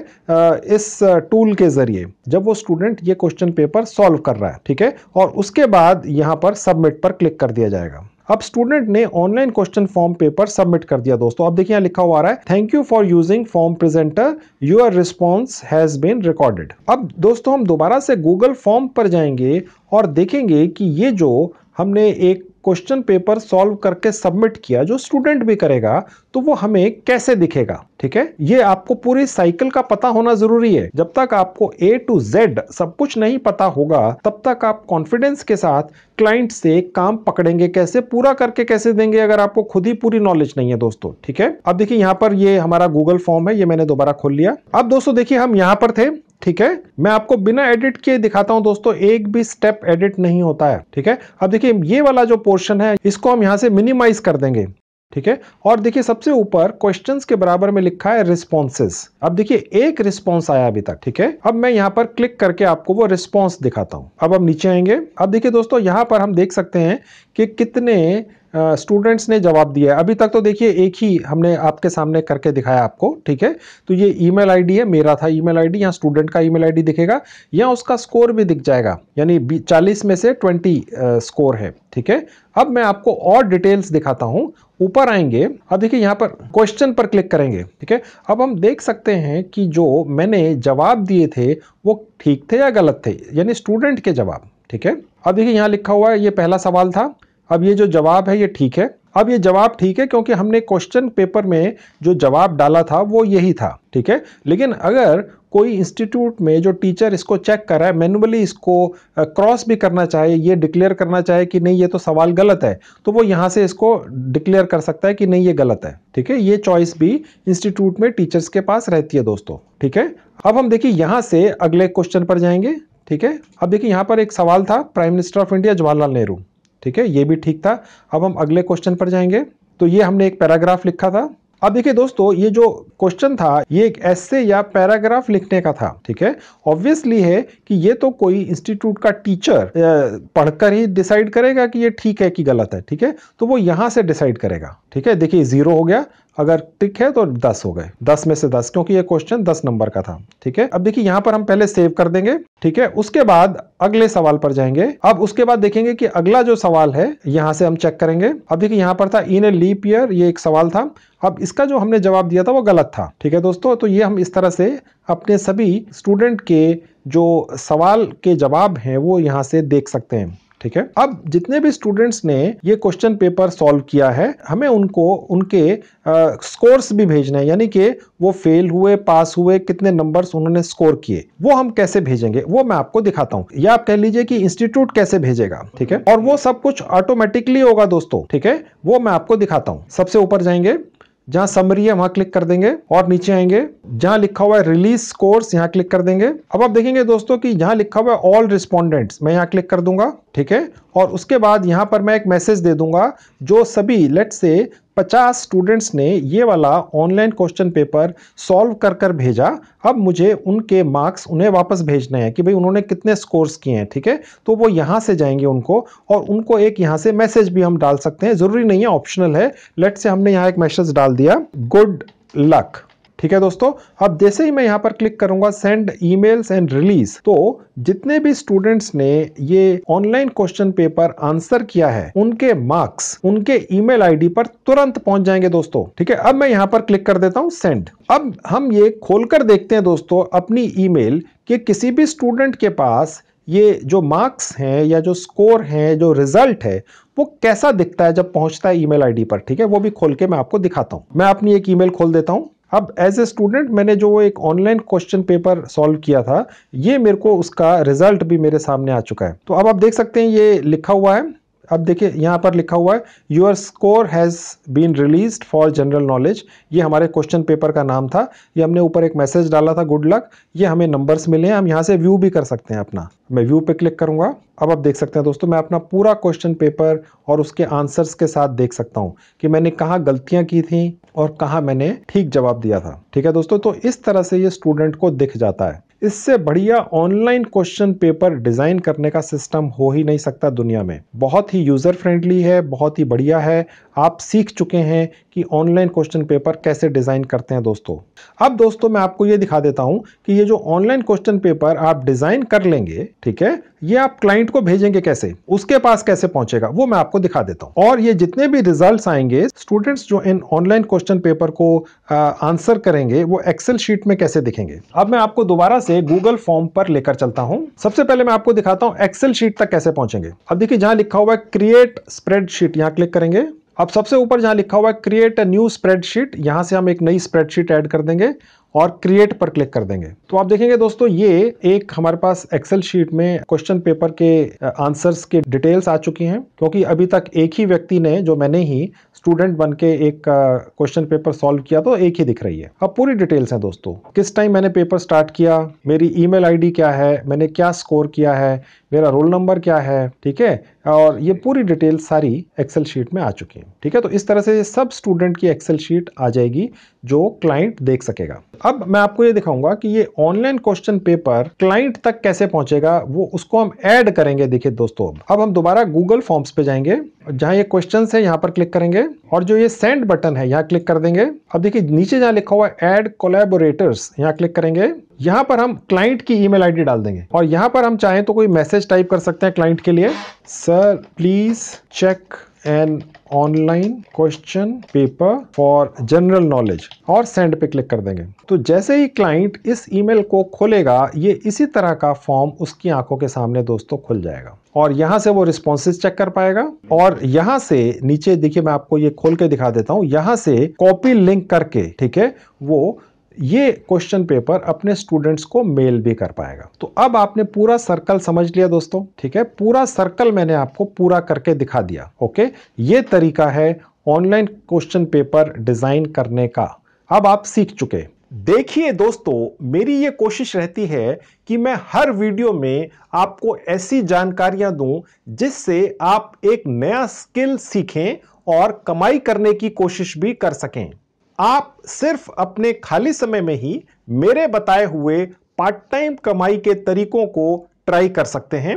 इस टूल के ज़रिए जब वो स्टूडेंट ये क्वेश्चन पेपर सॉल्व कर रहा है ठीक है और उसके बाद यहाँ पर सबमिट पर क्लिक कर दिया जाएगा अब स्टूडेंट ने online question form paper submit कर दिया दोस्तों अब देखिए यहाँ लिखा हुआ आ रहा है thank you for using form presenter your response has been recorded अब दोस्तों हम दोबारा से गूगल फॉर्म पर जाएंगे और देखेंगे कि ये जो हमने एक क्वेश्चन पेपर सॉल्व करके सबमिट किया जो स्टूडेंट भी करेगा तो वो हमें कैसे दिखेगा ठीक है ये आपको पूरी साइकिल का पता होना जरूरी है जब तक आपको ए टू जेड सब कुछ नहीं पता होगा तब तक आप कॉन्फिडेंस के साथ क्लाइंट से काम पकड़ेंगे कैसे पूरा करके कैसे देंगे अगर आपको खुद ही पूरी नॉलेज नहीं है दोस्तों ठीक है अब देखिए यहाँ पर ये हमारा गूगल फॉर्म है ये मैंने दोबारा खोल लिया अब दोस्तों देखिए हम यहाँ पर थे ठीक है मैं आपको बिना एडिट के दिखाता हूं दोस्तों एक भी स्टेप एडिट नहीं होता है ठीक है अब देखिए ये वाला जो पोर्शन है इसको हम यहां से मिनिमाइज कर देंगे ठीक है और देखिए सबसे ऊपर क्वेश्चंस के बराबर में लिखा है रिस्पॉन्सेज अब देखिए एक रिस्पॉन्स आया अभी तक ठीक है अब मैं यहां पर क्लिक करके आपको वो रिस्पॉन्स दिखाता हूं अब हम नीचे आएंगे अब देखिए दोस्तों यहां पर हम देख सकते हैं कि कितने स्टूडेंट्स ने जवाब दिया है अभी तक तो देखिए एक ही हमने आपके सामने करके दिखाया आपको ठीक है तो ये ईमेल आईडी है मेरा था ईमेल आईडी यहाँ स्टूडेंट का ईमेल आईडी दिखेगा या उसका स्कोर भी दिख जाएगा यानी चालीस में से ट्वेंटी स्कोर है ठीक है अब मैं आपको और डिटेल्स दिखाता हूँ ऊपर आएंगे अब देखिए यहाँ पर क्वेश्चन पर क्लिक करेंगे ठीक है अब हम देख सकते हैं कि जो मैंने जवाब दिए थे वो ठीक थे या गलत थे यानी स्टूडेंट के जवाब ठीक है अब देखिए यहाँ लिखा हुआ है ये पहला सवाल था अब ये जो जवाब है ये ठीक है अब ये जवाब ठीक है क्योंकि हमने क्वेश्चन पेपर में जो जवाब डाला था वो यही था ठीक है लेकिन अगर कोई इंस्टीट्यूट में जो टीचर इसको चेक कर रहा है मैनुअली इसको क्रॉस भी करना चाहे ये डिक्लेयर करना चाहे कि नहीं ये तो सवाल गलत है तो वो यहाँ से इसको डिक्लेयर कर सकता है कि नहीं ये गलत है ठीक है ये चॉइस भी इंस्टीट्यूट में टीचर्स के पास रहती है दोस्तों ठीक है अब हम देखिए यहाँ से अगले क्वेश्चन पर जाएंगे ठीक है अब देखिए यहाँ पर एक सवाल था prime minister of India Jawaharlal Nehru ठीक है ये भी ठीक था अब हम अगले क्वेश्चन पर जाएंगे तो ये हमने एक पैराग्राफ लिखा था अब देखिए दोस्तों ये जो क्वेश्चन था ये एक ऐसे या पैराग्राफ लिखने का था ठीक है ऑब्वियसली है कि ये तो कोई इंस्टीट्यूट का टीचर पढ़कर ही डिसाइड करेगा कि ये ठीक है कि गलत है ठीक है तो वो यहाँ से डिसाइड करेगा ठीक है देखिए जीरो हो गया अगर टिक है तो दस हो गए दस में से दस क्योंकि ये क्वेश्चन दस नंबर का था ठीक है अब देखिए यहाँ पर हम पहले सेव कर देंगे ठीक है उसके बाद अगले सवाल पर जाएंगे अब उसके बाद देखेंगे कि अगला जो सवाल है यहाँ से हम चेक करेंगे अब देखिए यहाँ पर था इन ए लीप ईयर ये एक सवाल था अब इसका जो हमने जवाब दिया था वो गलत था ठीक है दोस्तों तो ये हम इस तरह से अपने सभी स्टूडेंट के जो सवाल के जवाब हैं वो यहाँ से देख सकते हैं ठीक है अब जितने भी स्टूडेंट्स ने ये क्वेश्चन पेपर सॉल्व किया है हमें उनको उनके स्कोर्स भी भेजने हैं यानी कि वो फेल हुए पास हुए कितने नंबर्स उन्होंने स्कोर किए वो हम कैसे भेजेंगे वो मैं आपको दिखाता हूँ या आप कह लीजिए कि इंस्टीट्यूट कैसे भेजेगा ठीक है और वो सब कुछ ऑटोमेटिकली होगा दोस्तों ठीक है वो मैं आपको दिखाता हूँ सबसे ऊपर जाएंगे जहां समरी है वहां क्लिक कर देंगे और नीचे आएंगे जहां लिखा हुआ है रिलीज कोर्स यहाँ क्लिक कर देंगे अब आप देखेंगे दोस्तों कि यहां लिखा हुआ है ऑल रिस्पोंडेंट्स मैं यहां क्लिक कर दूंगा ठीक है और उसके बाद यहाँ पर मैं एक मैसेज दे दूंगा जो सभी लेट से 50 स्टूडेंट्स ने ये वाला ऑनलाइन क्वेश्चन पेपर सॉल्व कर कर भेजा अब मुझे उनके मार्क्स उन्हें वापस भेजने हैं कि भाई उन्होंने कितने स्कोर्स किए हैं ठीक है तो वो यहाँ से जाएंगे उनको और उनको एक यहाँ से मैसेज भी हम डाल सकते हैं ज़रूरी नहीं है ऑप्शनल है लेट से हमने यहाँ एक मैसेज डाल दिया गुड लक ठीक है दोस्तों अब जैसे ही मैं यहाँ पर क्लिक करूंगा सेंड ईमेल्स एंड रिलीज तो जितने भी स्टूडेंट्स ने ये ऑनलाइन क्वेश्चन पेपर आंसर किया है उनके मार्क्स उनके ईमेल आईडी पर तुरंत पहुंच जाएंगे दोस्तों ठीक है अब मैं यहाँ पर क्लिक कर देता हूँ सेंड अब हम ये खोलकर देखते हैं दोस्तों अपनी ईमेल कि किसी भी स्टूडेंट के पास ये जो मार्क्स हैं या जो स्कोर हैं जो रिजल्ट है वो कैसा दिखता है जब पहुंचता है ईमेल आईडी पर ठीक है वो भी खोल के मैं आपको दिखाता हूं मैं अपनी एक ईमेल खोल देता हूं अब एज ए स्टूडेंट मैंने जो एक ऑनलाइन क्वेश्चन पेपर सॉल्व किया था ये मेरे को उसका रिजल्ट भी मेरे सामने आ चुका है तो अब आप देख सकते हैं ये लिखा हुआ है अब देखिए यहाँ पर लिखा हुआ है your score has been release for general knowledge ये हमारे क्वेश्चन पेपर का नाम था ये हमने ऊपर एक मैसेज डाला था गुड लक ये हमें नंबर्स मिले हैं हम यहाँ से व्यू भी कर सकते हैं अपना मैं व्यू पे क्लिक करूंगा अब आप देख सकते हैं दोस्तों मैं अपना पूरा क्वेश्चन पेपर और उसके आंसर्स के साथ देख सकता हूं कि मैंने कहाँ गलतियां की थी और कहाँ मैंने ठीक जवाब दिया था ठीक है दोस्तों तो इस तरह से ये स्टूडेंट को दिख जाता है इससे बढ़िया ऑनलाइन क्वेश्चन पेपर डिज़ाइन करने का सिस्टम हो ही नहीं सकता दुनिया में बहुत ही यूज़र फ्रेंडली है बहुत ही बढ़िया है आप सीख चुके हैं कि ऑनलाइन क्वेश्चन पेपर कैसे डिज़ाइन करते हैं दोस्तों अब दोस्तों मैं आपको ये दिखा देता हूँ कि ये जो ऑनलाइन क्वेश्चन पेपर आप डिज़ाइन कर लेंगे ठीक है ये आप क्लाइंट को भेजेंगे कैसे उसके पास कैसे पहुंचेगा वो मैं आपको दिखा देता हूँ और ये जितने भी रिजल्ट आएंगे स्टूडेंट्स जो इन ऑनलाइन क्वेश्चन पेपर को आंसर करेंगे वो एक्सेल शीट में कैसे दिखेंगे अब मैं आपको दोबारा से गूगल फॉर्म पर लेकर चलता हूँ सबसे पहले मैं आपको दिखाता हूँ एक्सेल शीट तक कैसे पहुंचेंगे अब देखिए जहां लिखा हुआ है क्रिएट स्प्रेड यहाँ क्लिक करेंगे अब सबसे ऊपर जहां लिखा हुआ है क्रिएट अ न्यू स्प्रेडशीट यहां से हम एक नई स्प्रेडशीट ऐड कर देंगे और क्रिएट पर क्लिक कर देंगे तो आप देखेंगे दोस्तों ये एक हमारे पास एक्सेल शीट में क्वेश्चन पेपर के आंसर्स के डिटेल्स आ चुकी हैं क्योंकि अभी तक एक ही व्यक्ति ने जो मैंने ही स्टूडेंट बन के एक क्वेश्चन पेपर सॉल्व किया तो एक ही दिख रही है अब पूरी डिटेल्स हैं दोस्तों किस टाइम मैंने पेपर स्टार्ट किया मेरी ईमेल आईडी क्या है मैंने क्या स्कोर किया है मेरा रोल नंबर क्या है ठीक है और ये पूरी डिटेल सारी एक्सेल शीट में आ चुकी है ठीक है तो इस तरह से सब स्टूडेंट की एक्सेल शीट आ जाएगी जो क्लाइंट देख सकेगा अब मैं आपको ये दिखाऊंगा कि ये ऑनलाइन क्वेश्चन पेपर क्लाइंट तक कैसे पहुंचेगा वो उसको हम ऐड करेंगे देखिए दोस्तों अब हम दोबारा गूगल फॉर्म्स पे जाएंगे जहां ये क्वेश्चन है यहाँ पर क्लिक करेंगे और जो ये सेंड बटन है यहाँ क्लिक कर देंगे अब देखिए नीचे जहाँ लिखा हुआ है एड कोलेबोरेटर्स यहाँ क्लिक करेंगे यहाँ पर हम क्लाइंट की ईमेल आईडी डाल देंगे और यहाँ पर हम चाहें तो कोई मैसेज टाइप कर सकते हैं क्लाइंट के लिए sir please check an online question paper for general knowledge और सेंड पे क्लिक कर देंगे तो जैसे ही क्लाइंट इस ईमेल को खोलेगा ये इसी तरह का फॉर्म उसकी आंखों के सामने दोस्तों खुल जाएगा और यहाँ से वो रिस्पॉन्सेज चेक कर पाएगा और यहाँ से नीचे देखिए मैं आपको ये खोल के दिखा देता हूँ यहाँ से कॉपी लिंक करके ठीक है वो ये क्वेश्चन पेपर अपने स्टूडेंट्स को मेल भी कर पाएगा तो अब आपने पूरा सर्कल समझ लिया दोस्तों ठीक है पूरा सर्कल मैंने आपको पूरा करके दिखा दिया ओके ये तरीका है ऑनलाइन क्वेश्चन पेपर डिज़ाइन करने का अब आप सीख चुके देखिए दोस्तों मेरी ये कोशिश रहती है कि मैं हर वीडियो में आपको ऐसी जानकारियां दूं जिससे आप एक नया स्किल सीखें और कमाई करने की कोशिश भी कर सकें आप सिर्फ अपने खाली समय में ही मेरे बताए हुए पार्ट टाइम कमाई के तरीकों को ट्राई कर सकते हैं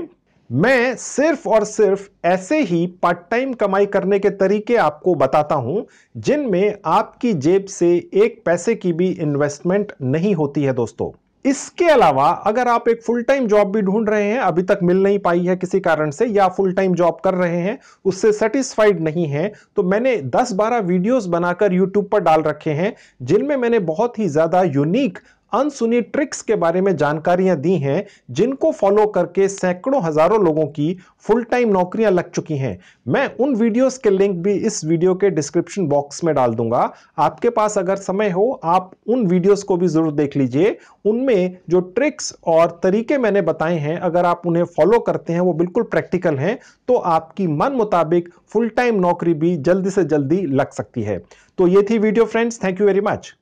मैं सिर्फ और सिर्फ ऐसे ही पार्ट टाइम कमाई करने के तरीके आपको बताता हूं जिनमें आपकी जेब से एक पैसे की भी इन्वेस्टमेंट नहीं होती है दोस्तों इसके अलावा अगर आप एक फुल टाइम जॉब भी ढूंढ रहे हैं अभी तक मिल नहीं पाई है किसी कारण से या फुल टाइम जॉब कर रहे हैं उससे सेटिस्फाइड नहीं है तो मैंने 10-12 वीडियोस बनाकर यूट्यूब पर डाल रखे हैं जिनमें मैंने बहुत ही ज़्यादा यूनिक अनसुनी ट्रिक्स के बारे में जानकारियां दी हैं जिनको फॉलो करके सैकड़ों हजारों लोगों की फुल टाइम नौकरियां लग चुकी हैं मैं उन वीडियोस के लिंक भी इस वीडियो के डिस्क्रिप्शन बॉक्स में डाल दूंगा आपके पास अगर समय हो आप उन वीडियोस को भी जरूर देख लीजिए उनमें जो ट्रिक्स और तरीके मैंने बताए हैं अगर आप उन्हें फॉलो करते हैं वो बिल्कुल प्रैक्टिकल हैं तो आपकी मन मुताबिक फुल टाइम नौकरी भी जल्दी से जल्दी लग सकती है तो ये थी video friends thank you very much